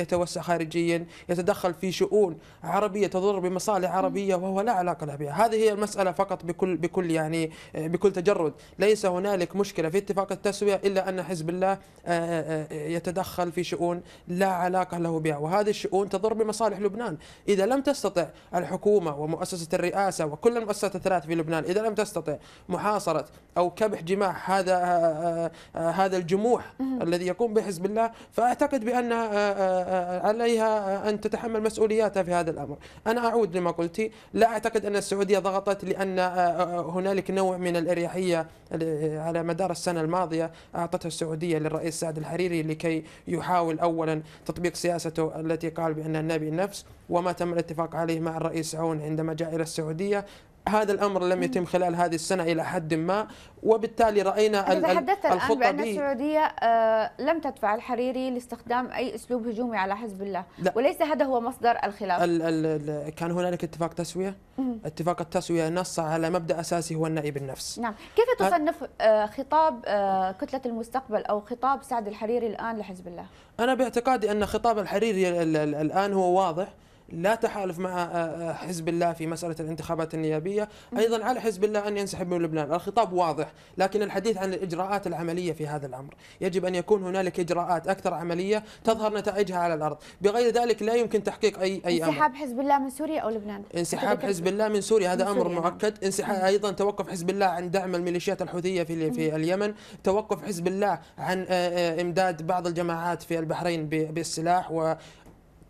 يتوسع خارجيا يتدخل في شؤون عربية تضر بمصالح عربية وهو لا علاقة له بها هذه هي المسألة فقط بكل بكل يعني بكل تجرد ليس هنالك مشكلة في اتفاق التسوية إلا أن حزب الله يتدخل في شؤون لا علاقة له بها وهذه الشؤون تضر بمصالح لبنان إذا لم تستطع الحكومة ومؤسسة الرئاسة وكل المؤسسات الثلاث في لبنان إذا لم تستطع محاصرة أو كبح جماح هذا آه، آه، آه، هذا الجموح الذي يقوم به حزب الله فأعتقد بأن عليها أن تتحمل مسؤولياتها في هذا الأمر أنا أعود لما قلت لا أعتقد أن السعودية ضغطت لأن هنالك نوع من الأريحية على مدار السنة الماضية أعطتها السعودية للرئيس سعد الحريري لكي يحاول أولا تطبيق سياسته التي قال بأنها النبي النفس وما تم الاتفاق عليه مع الرئيس عون عندما جاء إلى السعودية هذا الامر لم يتم خلال هذه السنه الى حد ما وبالتالي راينا تحدثت الان بان السعوديه آه، لم تدفع الحريري لاستخدام اي اسلوب هجومي على حزب الله لا. وليس هذا هو مصدر الخلاف الـ الـ كان هنالك اتفاق تسويه مم. اتفاق التسويه نص على مبدا اساسي هو النائي بالنفس نعم كيف أه؟ تصنف آه، خطاب كتله المستقبل او خطاب سعد الحريري الان لحزب الله انا باعتقادي ان خطاب الحريري الان هو واضح لا تحالف مع آه، آه، حزب الله في مسألة الانتخابات النيابية أيضا على حزب الله أن ينسحب من لبنان الخطاب واضح لكن الحديث عن الإجراءات العملية في هذا الأمر يجب أن يكون هنالك إجراءات أكثر عملية تظهر نتائجها على الأرض بغير ذلك لا يمكن تحقيق أي أي أمر انسحاب حزب الله من سوريا أو لبنان انسحاب حزب الله من سوريا هذا من سوريا أمر نعم. مؤكد انسحاب أيضا توقف حزب الله عن دعم الميليشيات الحوثية في في اليمن توقف حزب الله عن آه، إمداد بعض الجماعات في البحرين بالسلاح و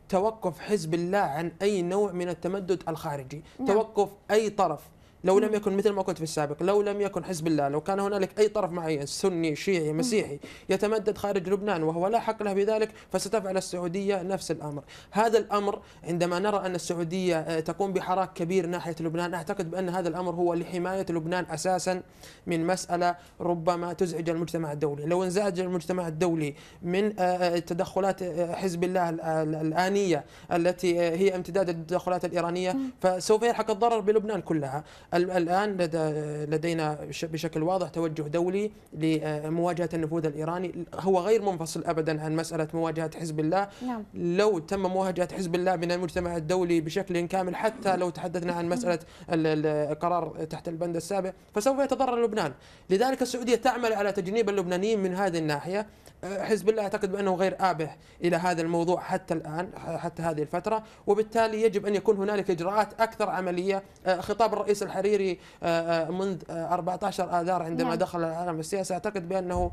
توقف حزب الله عن أي نوع من التمدد الخارجي نعم. توقف أي طرف لو لم يكن مثل ما قلت في السابق لو لم يكن حزب الله لو كان هنالك أي طرف معين سني شيعي مسيحي يتمدد خارج لبنان وهو لا حق له بذلك فستفعل السعودية نفس الأمر هذا الأمر عندما نرى أن السعودية آه، تقوم بحراك كبير ناحية لبنان أعتقد بأن هذا الأمر هو لحماية لبنان أساسا من مسألة ربما تزعج المجتمع الدولي لو انزعج المجتمع الدولي من آه، آه، تدخلات حزب الله الآنية التي هي امتداد التدخلات الإيرانية فسوف يلحق الضرر بلبنان كلها الآن لدى لدينا بشكل واضح توجه دولي لمواجهة النفوذ الإيراني هو غير منفصل أبدا عن مسألة مواجهة حزب الله نعم. لو تم مواجهة حزب الله من المجتمع الدولي بشكل كامل حتى لو تحدثنا عن مسألة القرار تحت البند السابع فسوف يتضرر لبنان لذلك السعودية تعمل على تجنيب اللبنانيين من هذه الناحية حزب الله اعتقد بانه غير ابح الى هذا الموضوع حتى الان حتى هذه الفتره وبالتالي يجب ان يكون هنالك اجراءات اكثر عمليه آه، خطاب الرئيس الحريري آه، آه، منذ 14 اذار عندما نعم. دخل العالم السياسي اعتقد بانه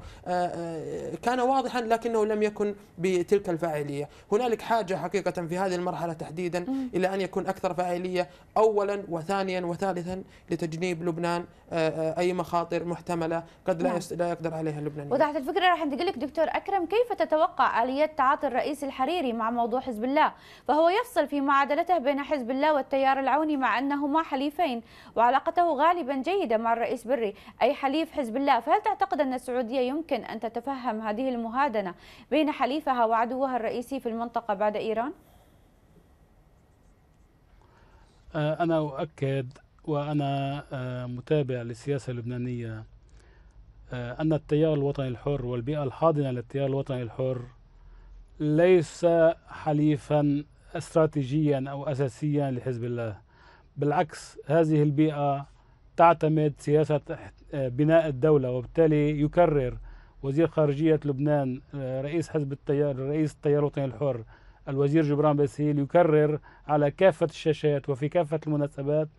كان واضحا لكنه لم يكن بتلك الفاعليه هنالك حاجه حقيقه في هذه المرحله تحديدا الى ان يكون اكثر فاعليه اولا وثانيا وثالثا لتجنيب لبنان اي مخاطر محتمله قد لا, نعم. لا يقدر عليها لبنان وضعت الفكره راح انتقل لك دكتور دكتور أكرم كيف تتوقع آلية تعاطي الرئيس الحريري مع موضوع حزب الله فهو يفصل في معادلته بين حزب الله والتيار العوني مع أنهما حليفين وعلاقته غالبا جيدة مع الرئيس بري أي حليف حزب الله فهل تعتقد أن السعودية يمكن أن تتفهم هذه المهادنة بين حليفها وعدوها الرئيسي في المنطقة بعد إيران؟ آه، أنا أؤكد وأنا آه، متابع للسياسة اللبنانية آه، أن التيار الوطني الحر والبيئة الحاضنة للتيار الوطني الحر ليس حليفا استراتيجيا أو أساسيا لحزب الله بالعكس هذه البيئة تعتمد سياسة آه، بناء الدولة وبالتالي يكرر وزير خارجية لبنان آه، رئيس حزب التيار رئيس التيار الوطني الحر الوزير جبران باسيل يكرر على كافة الشاشات وفي كافة المناسبات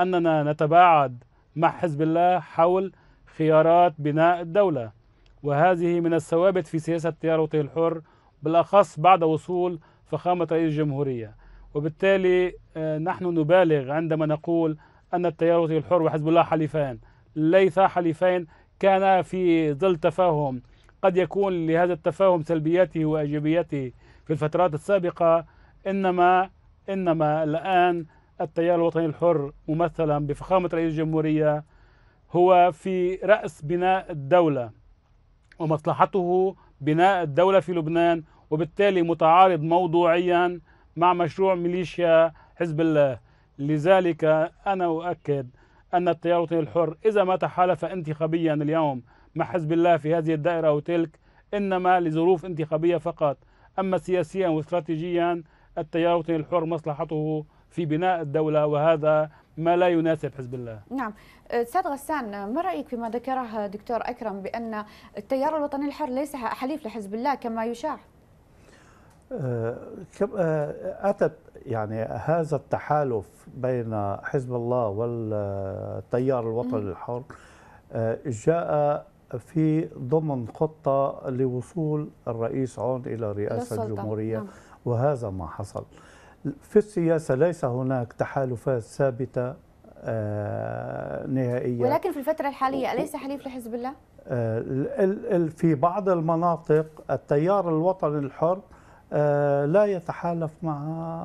أننا نتباعد مع حزب الله حول خيارات بناء الدولة وهذه من الثوابت في سياسة الوطني الحر بالأخص بعد وصول فخامة رئيس الجمهورية وبالتالي آه، نحن نبالغ عندما نقول أن التيار الوطني الحر وحزب الله حليفان ليس حليفين كان في ظل تفاهم قد يكون لهذا التفاهم سلبياته وإيجابياته في الفترات السابقة إنما إنما الآن التيار الوطني الحر ممثلا بفخامة رئيس الجمهورية هو في رأس بناء الدولة ومصلحته بناء الدولة في لبنان وبالتالي متعارض موضوعيا مع مشروع ميليشيا حزب الله لذلك أنا أؤكد أن التيار الوطني الحر إذا ما تحالف انتخابيا اليوم مع حزب الله في هذه الدائرة أو تلك إنما لظروف انتخابية فقط أما سياسيا واستراتيجيا التيار الوطني الحر مصلحته في بناء الدولة وهذا ما لا يناسب حزب الله نعم استاذ أه، غسان ما رايك فيما ذكره دكتور اكرم بان التيار الوطني الحر ليس حليف لحزب الله كما يشاع أه، أه، اتت يعني هذا التحالف بين حزب الله والتيار الوطني الحر جاء في ضمن خطه لوصول الرئيس عون الى رئاسه الجمهوريه نعم. وهذا ما حصل في السياسة ليس هناك تحالفات ثابتة آه، نهائية ولكن في الفترة الحالية أليس حليف لحزب الله؟ آه، في بعض المناطق التيار الوطني الحر آه، لا يتحالف مع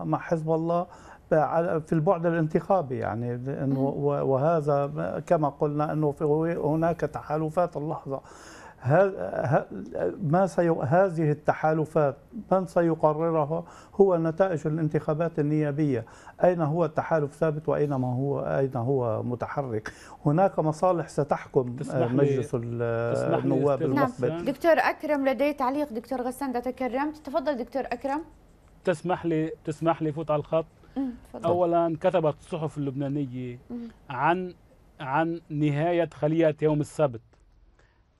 مع حزب الله في البعد الانتخابي يعني انه وهذا كما قلنا انه هناك تحالفات اللحظه ما هذه التحالفات من سيقررها هو نتائج الانتخابات النيابية أين هو التحالف ثابت وأين ما هو أين هو متحرك هناك مصالح ستحكم آه، مجلس النواب المقبل نعم. دكتور أكرم لدي تعليق دكتور غسان تكرمت تفضل دكتور أكرم تسمح لي تسمح لي فوت على الخط تفضل. أولا كتبت الصحف اللبنانية عن عن نهاية خلية يوم السبت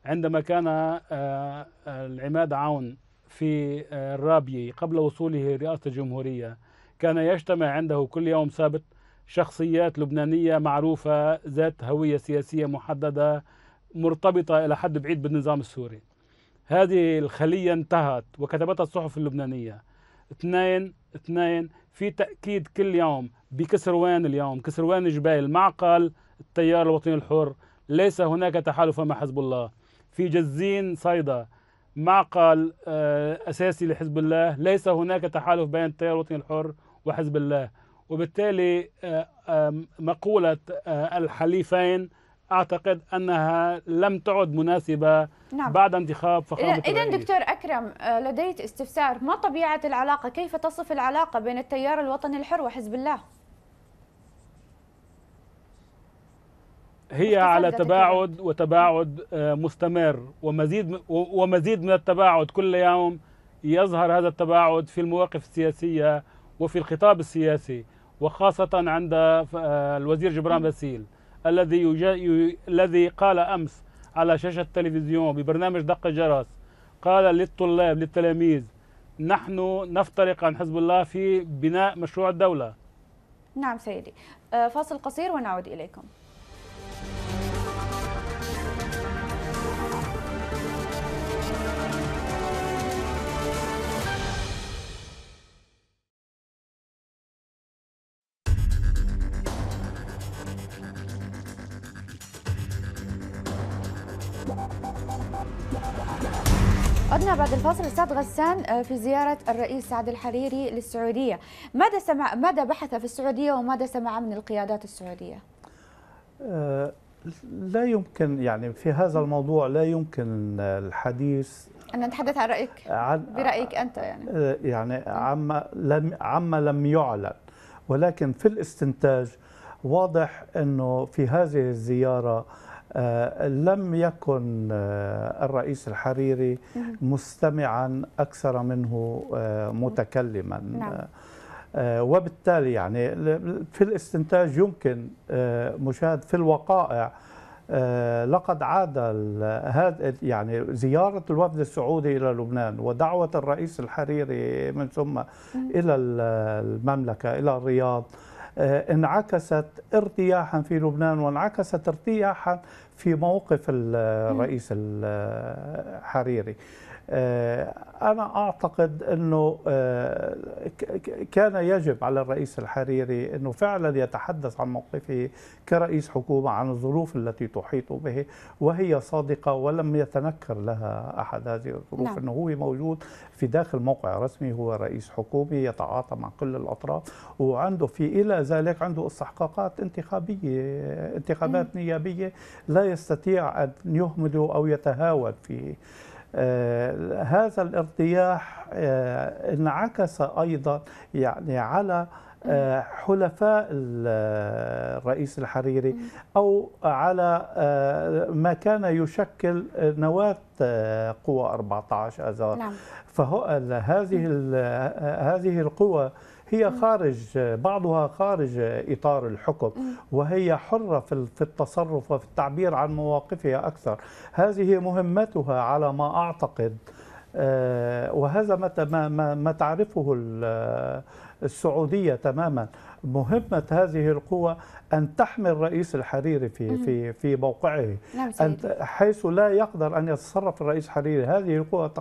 عندما كان آه، آه، العماد عون في آه، الرابية قبل وصوله رئاسة الجمهورية كان يجتمع عنده كل يوم سبت شخصيات لبنانية معروفة ذات هوية سياسية محددة مرتبطة إلى حد بعيد بالنظام السوري هذه الخلية انتهت وكتبتها الصحف اللبنانية اثنين اثنين في تأكيد كل يوم بكسروان اليوم كسروان جبال معقل التيار الوطني الحر ليس هناك تحالف مع حزب الله في جزين صيدا معقل آه، أساسي لحزب الله ليس هناك تحالف بين التيار الوطني الحر وحزب الله وبالتالي آه، مقولة آه، الحليفين أعتقد أنها لم تعد مناسبة نعم. بعد انتخاب فخامة إذا دكتور أكرم لديت استفسار ما طبيعة العلاقة كيف تصف العلاقة بين التيار الوطني الحر وحزب الله؟ هي على تباعد وتباعد آه، مستمر ومزيد ومزيد من التباعد كل يوم يظهر هذا التباعد في المواقف السياسية وفي الخطاب السياسي وخاصة عند آه، الوزير جبران باسيل الذي الذي قال أمس على شاشة التلفزيون ببرنامج دق الجرس قال للطلاب للتلاميذ نحن نفترق عن حزب الله في بناء مشروع الدولة نعم سيدي آه، فاصل قصير ونعود إليكم الإنسان آه، في زيارة الرئيس سعد الحريري للسعودية ماذا سمع ماذا بحث في السعودية وماذا سمع من القيادات السعودية؟ آه، لا يمكن يعني في هذا الموضوع لا يمكن الحديث أن نتحدث عن رأيك عن برأيك أنت يعني آه، يعني عما لم عما لم يعلن ولكن في الاستنتاج واضح أنه في هذه الزيارة آه، لم يكن آه، الرئيس الحريري مستمعا أكثر منه آه، متكلما نعم. وبالتالي يعني في الاستنتاج يمكن مشاهد في الوقائع لقد عاد يعني زيارة الوفد السعودي إلى لبنان ودعوة الرئيس الحريري من ثم إلى المملكة إلى الرياض انعكست ارتياحا في لبنان وانعكست ارتياحا في موقف الرئيس الحريري آه، أنا أعتقد أنه آه، كان يجب على الرئيس الحريري أنه فعلا يتحدث عن موقفه كرئيس حكومة عن الظروف التي تحيط به وهي صادقة ولم يتنكر لها أحد هذه الظروف نعم. أنه هو موجود في داخل موقع رسمي هو رئيس حكومي يتعاطى مع كل الأطراف وعنده في إلى ذلك عنده استحقاقات انتخابية انتخابات نيابية لا يستطيع أن يهمله أو يتهاون فيه آه، هذا الارتياح آه، انعكس ايضا يعني على آه، حلفاء الرئيس الحريري او على ما كان يشكل نواه قوى 14 اذار نعم. فهذه هذه القوى هي خارج بعضها خارج إطار الحكم وهي حرة في التصرف وفي التعبير عن مواقفها أكثر هذه مهمتها على ما أعتقد آه، وهذا ما ما تعرفه السعودية تماما مهمة هذه القوة أن تحمي الرئيس الحريري في في في موقعه نعم أن حيث لا يقدر أن يتصرف الرئيس الحريري هذه القوة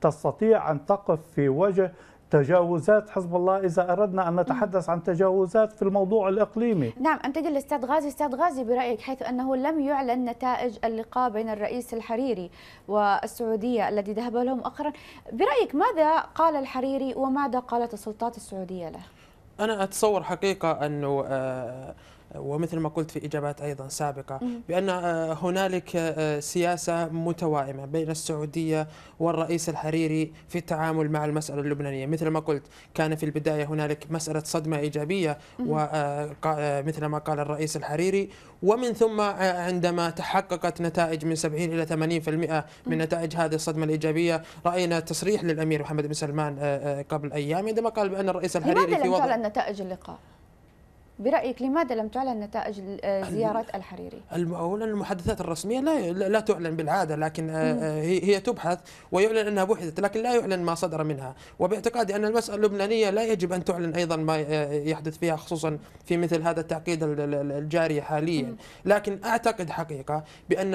تستطيع أن تقف في وجه تجاوزات حزب الله إذا أردنا أن نتحدث عن تجاوزات في الموضوع الإقليمي نعم قلت الاستاذ غازي أستاذ غازي برأيك حيث أنه لم يعلن نتائج اللقاء بين الرئيس الحريري والسعودية الذي ذهب له مؤخرا برأيك ماذا قال الحريري وماذا قالت السلطات السعودية له؟ أنا أتصور حقيقة أنه آه ومثل ما قلت في إجابات أيضا سابقة بأن آه، هنالك آه، سياسة متوائمة بين السعودية والرئيس الحريري في التعامل مع المسألة اللبنانية مثل ما قلت كان في البداية هنالك مسألة صدمة إيجابية ومثل آه، ما قال الرئيس الحريري ومن ثم عندما تحققت نتائج من 70 إلى 80% من نتائج هذه الصدمة الإيجابية رأينا تصريح للأمير محمد بن سلمان قبل أيام عندما قال بأن الرئيس الحريري لماذا لم في وضع النتائج اللقاء؟ برأيك لماذا لم تعلن نتائج آه، زيارة الحريري؟ أولا المحادثات الرسمية لا لا تعلن بالعادة لكن آه، آه، هي تبحث ويعلن أنها بحثت لكن لا يعلن ما صدر منها وباعتقادي أن المسألة اللبنانية لا يجب أن تعلن أيضا ما يحدث فيها خصوصا في مثل هذا التعقيد الجاري حاليا لكن أعتقد حقيقة بأن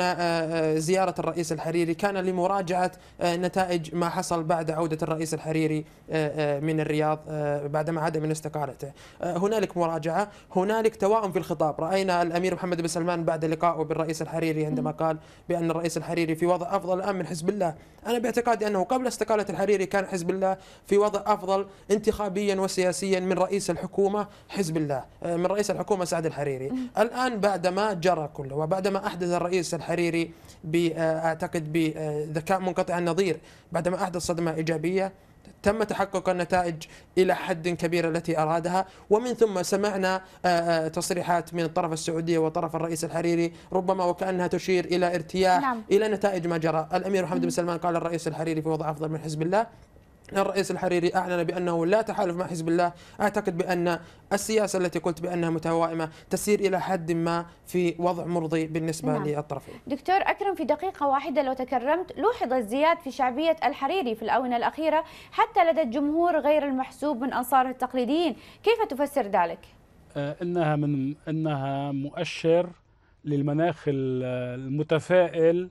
زيارة الرئيس الحريري كان لمراجعة نتائج ما حصل بعد عودة الرئيس الحريري من الرياض بعدما عاد من استقالته هنالك مراجعة هنالك توائم في الخطاب راينا الامير محمد بن سلمان بعد لقائه بالرئيس الحريري عندما قال بان الرئيس الحريري في وضع افضل الان من حزب الله انا باعتقادي انه قبل استقاله الحريري كان حزب الله في وضع افضل انتخابيا وسياسيا من رئيس الحكومه حزب الله آه، من رئيس الحكومه سعد الحريري الان بعدما جرى كله وبعدما احدث الرئيس الحريري آه، اعتقد بذكاء آه، منقطع النظير بعدما احدث صدمه ايجابيه تم تحقق النتائج إلى حد كبير التي أرادها ومن ثم سمعنا آه، آه، تصريحات من الطرف السعودي وطرف الرئيس الحريري ربما وكأنها تشير إلى ارتياح نعم. إلى نتائج ما جرى الأمير محمد بن سلمان قال الرئيس الحريري في وضع أفضل من حزب الله الرئيس الحريري أعلن بأنه لا تحالف مع حزب الله أعتقد بأن السياسة التي قلت بأنها متوائمة تسير إلى حد ما في وضع مرضي بالنسبة نعم. للطرفين دكتور أكرم في دقيقة واحدة لو تكرمت لوحظ الزياد في شعبية الحريري في الآونة الأخيرة حتى لدى الجمهور غير المحسوب من أنصاره التقليديين كيف تفسر ذلك؟ آه، إنها, من إنها مؤشر للمناخ المتفائل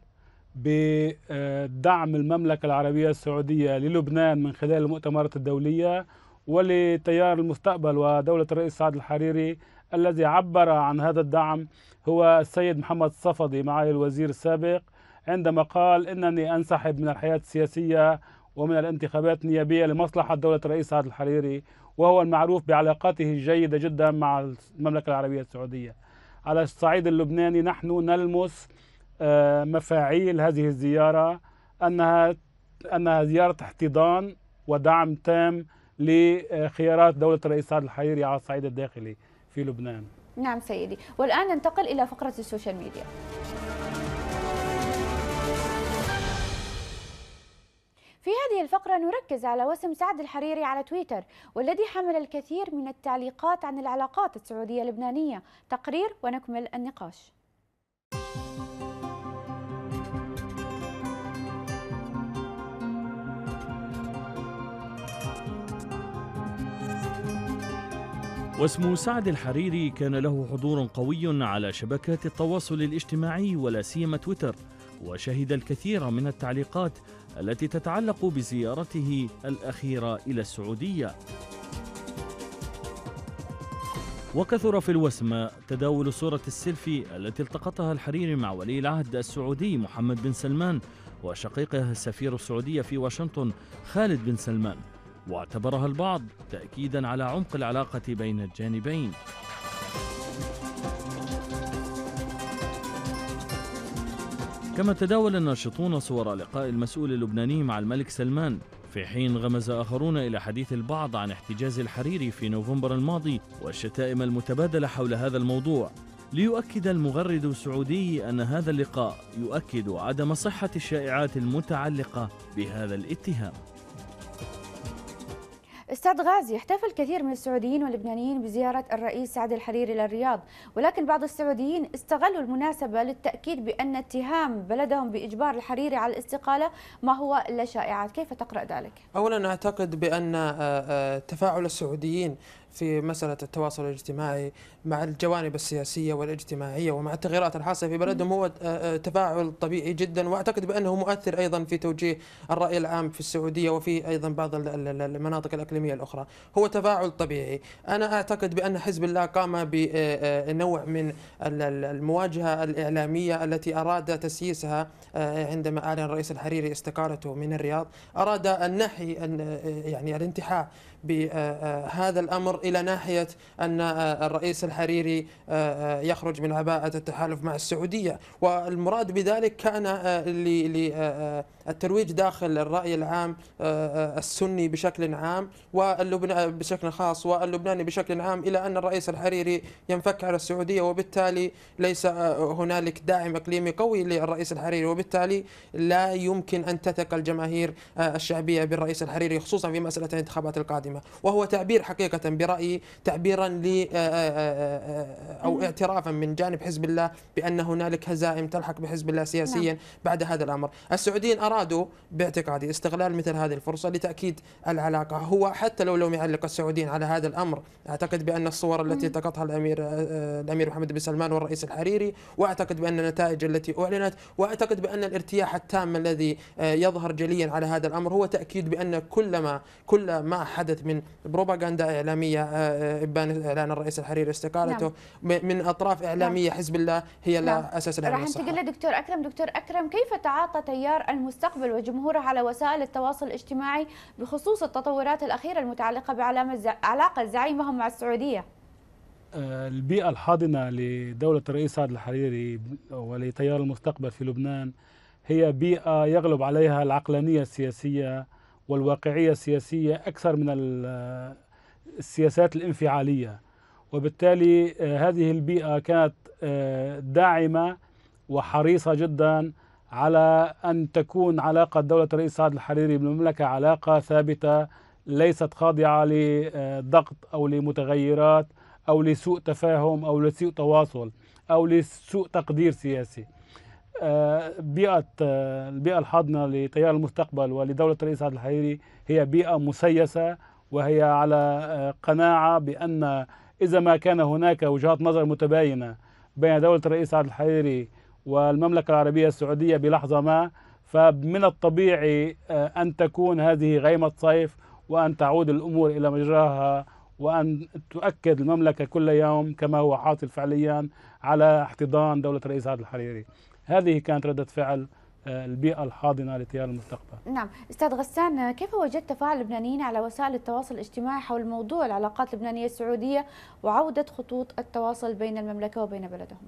بدعم المملكة العربية السعودية للبنان من خلال المؤتمرات الدولية ولتيار المستقبل ودولة الرئيس سعد الحريري الذي عبر عن هذا الدعم هو السيد محمد صفدي معالي الوزير السابق عندما قال إنني أنسحب من الحياة السياسية ومن الانتخابات النيابية لمصلحة دولة الرئيس سعد الحريري وهو المعروف بعلاقاته الجيدة جدا مع المملكة العربية السعودية على الصعيد اللبناني نحن نلمس آه، مفاعيل هذه الزيارة أنها أنها زيارة احتضان ودعم تام لخيارات دولة الرئيس سعد الحريري على الصعيد الداخلي في لبنان نعم سيدي والآن ننتقل إلى فقرة السوشيال ميديا في هذه الفقرة نركز على وسم سعد الحريري على تويتر والذي حمل الكثير من التعليقات عن العلاقات السعودية اللبنانية تقرير ونكمل النقاش واسم سعد الحريري كان له حضور قوي على شبكات التواصل الاجتماعي ولا سيما تويتر وشهد الكثير من التعليقات التي تتعلق بزيارته الاخيره الى السعوديه وكثر في الوسم تداول صورة السيلفي التي التقطها الحريري مع ولي العهد السعودي محمد بن سلمان وشقيقه السفير السعودي في واشنطن خالد بن سلمان واعتبرها البعض تأكيدا على عمق العلاقة بين الجانبين كما تداول الناشطون صور لقاء المسؤول اللبناني مع الملك سلمان في حين غمز آخرون إلى حديث البعض عن احتجاز الحريري في نوفمبر الماضي والشتائم المتبادلة حول هذا الموضوع ليؤكد المغرد السعودي أن هذا اللقاء يؤكد عدم صحة الشائعات المتعلقة بهذا الاتهام استاذ غازي احتفل كثير من السعوديين واللبنانيين بزيارة الرئيس سعد الحريري للرياض ولكن بعض السعوديين استغلوا المناسبة للتأكيد بأن اتهام بلدهم بإجبار الحريري على الاستقالة ما هو إلا شائعات كيف تقرأ ذلك؟ أولا أعتقد بأن آه، آه، تفاعل السعوديين في مسألة التواصل الاجتماعي مع الجوانب السياسية والاجتماعية ومع التغييرات الحاصلة في بلدهم هو آه، آه، تفاعل طبيعي جدا وأعتقد بأنه مؤثر أيضا في توجيه الرأي العام في السعودية وفي أيضا بعض المناطق الأقليمية الأخرى هو تفاعل طبيعي أنا أعتقد بأن حزب الله قام بنوع آه، من المواجهة الإعلامية التي أراد تسييسها عندما أعلن الرئيس الحريري استقالته من الرياض أراد أن نحي يعني الانتحاء بهذا آه، آه، الأمر إلى ناحية أن آه، الرئيس الحريري يخرج من عباءة التحالف مع السعودية والمراد بذلك كان للترويج داخل الرأي العام السني بشكل عام بشكل خاص واللبناني بشكل عام إلى أن الرئيس الحريري ينفك على السعودية وبالتالي ليس هنالك داعم إقليمي قوي للرئيس الحريري وبالتالي لا يمكن أن تثق الجماهير الشعبية بالرئيس الحريري خصوصا في مسألة الانتخابات القادمة القائمة وهو تعبير حقيقة برأيي تعبيرا ل آه، آه، آه، أو اعترافا من جانب حزب الله بأن هنالك هزائم تلحق بحزب الله نعم. سياسيا بعد هذا الأمر السعوديين أرادوا باعتقادي استغلال مثل هذه الفرصة لتأكيد العلاقة هو حتى لو لم يعلق السعوديين على هذا الأمر أعتقد بأن الصور التي التقطها الأمير الأمير محمد بن سلمان والرئيس الحريري وأعتقد بأن النتائج التي أعلنت وأعتقد بأن الارتياح التام الذي يظهر جليا على هذا الأمر هو تأكيد بأن كلما كل ما حدث من بروباغندا إعلامية آه، آه، إبان إعلان الرئيس الحريري استقالته نعم. من أطراف إعلامية نعم. حزب الله هي لا نعم. أساس لها راح انتقل لدكتور أكرم دكتور أكرم كيف تعاطى تيار المستقبل وجمهوره على وسائل التواصل الاجتماعي بخصوص التطورات الأخيرة المتعلقة بعلامة علاقة زعيمهم مع السعودية آه، البيئة الحاضنة لدولة الرئيس سعد الحريري ولتيار المستقبل في لبنان هي بيئة يغلب عليها العقلانية السياسية والواقعية السياسية أكثر من السياسات الانفعالية وبالتالي آه، هذه البيئة كانت آه، داعمة وحريصة جدا على أن تكون علاقة دولة الرئيس سعد الحريري بالمملكة علاقة ثابتة ليست خاضعة لضغط آه، أو لمتغيرات أو لسوء تفاهم أو لسوء تواصل أو لسوء تقدير سياسي آه، بيئة آه، البيئة الحاضنة لتيار المستقبل ولدولة الرئيس عبد الحريري هي بيئة مسيسة وهي على آه، قناعة بأن إذا ما كان هناك وجهات نظر متباينة بين دولة الرئيس عبد الحريري والمملكة العربية السعودية بلحظة ما فمن الطبيعي أن تكون هذه غيمة صيف وأن تعود الأمور إلى مجراها وأن تؤكد المملكة كل يوم كما هو حاصل فعليا على احتضان دولة الرئيس عبد الحريري هذه كانت ردة فعل آه، البيئة الحاضنة لتيار المستقبل نعم أستاذ غسان كيف وجدت تفاعل اللبنانيين على وسائل التواصل الاجتماعي حول موضوع العلاقات اللبنانية السعودية وعودة خطوط التواصل بين المملكة وبين بلدهم؟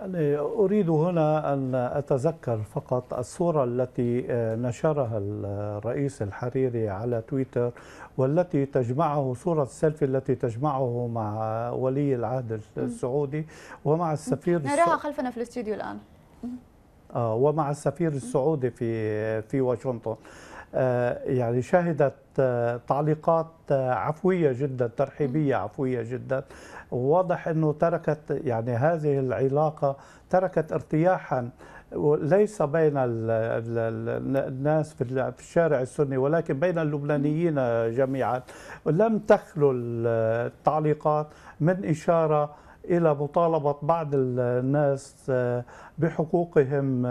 يعني أريد هنا أن أتذكر فقط الصورة التي آه، نشرها الرئيس الحريري على تويتر والتي تجمعه صورة السيلفي التي تجمعه مع ولي العهد السعودي ومع السفير نراها خلفنا في الاستوديو الآن آه، ومع السفير السعودي في في واشنطن آه، يعني شهدت تعليقات عفوية جدا ترحيبية عفوية جدا وواضح انه تركت يعني هذه العلاقه تركت ارتياحا ليس بين الناس في الشارع السني ولكن بين اللبنانيين جميعا لم تخلو التعليقات من اشاره الى مطالبه بعض الناس بحقوقهم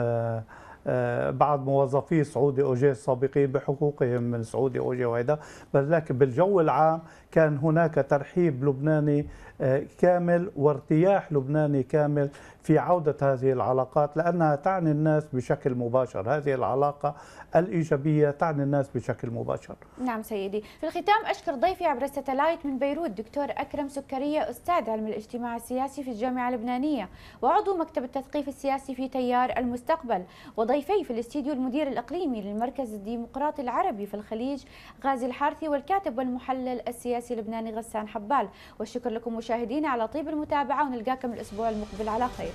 بعض موظفي سعودي اوجي السابقين بحقوقهم من سعودي اوجي وهذا لكن بالجو العام كان هناك ترحيب لبناني آه، كامل وارتياح لبناني كامل في عودة هذه العلاقات لأنها تعني الناس بشكل مباشر هذه العلاقة الإيجابية تعني الناس بشكل مباشر نعم سيدي في الختام أشكر ضيفي عبر الستلايت من بيروت دكتور أكرم سكرية أستاذ علم الاجتماع السياسي في الجامعة اللبنانية وعضو مكتب التثقيف السياسي في تيار المستقبل وضيفي في الاستديو المدير الإقليمي للمركز الديمقراطي العربي في الخليج غازي الحارثي والكاتب والمحلل السياسي اللبناني غسان حبال والشكر لكم مشاهدينا على طيب المتابعة ونلقاكم الأسبوع المقبل على خير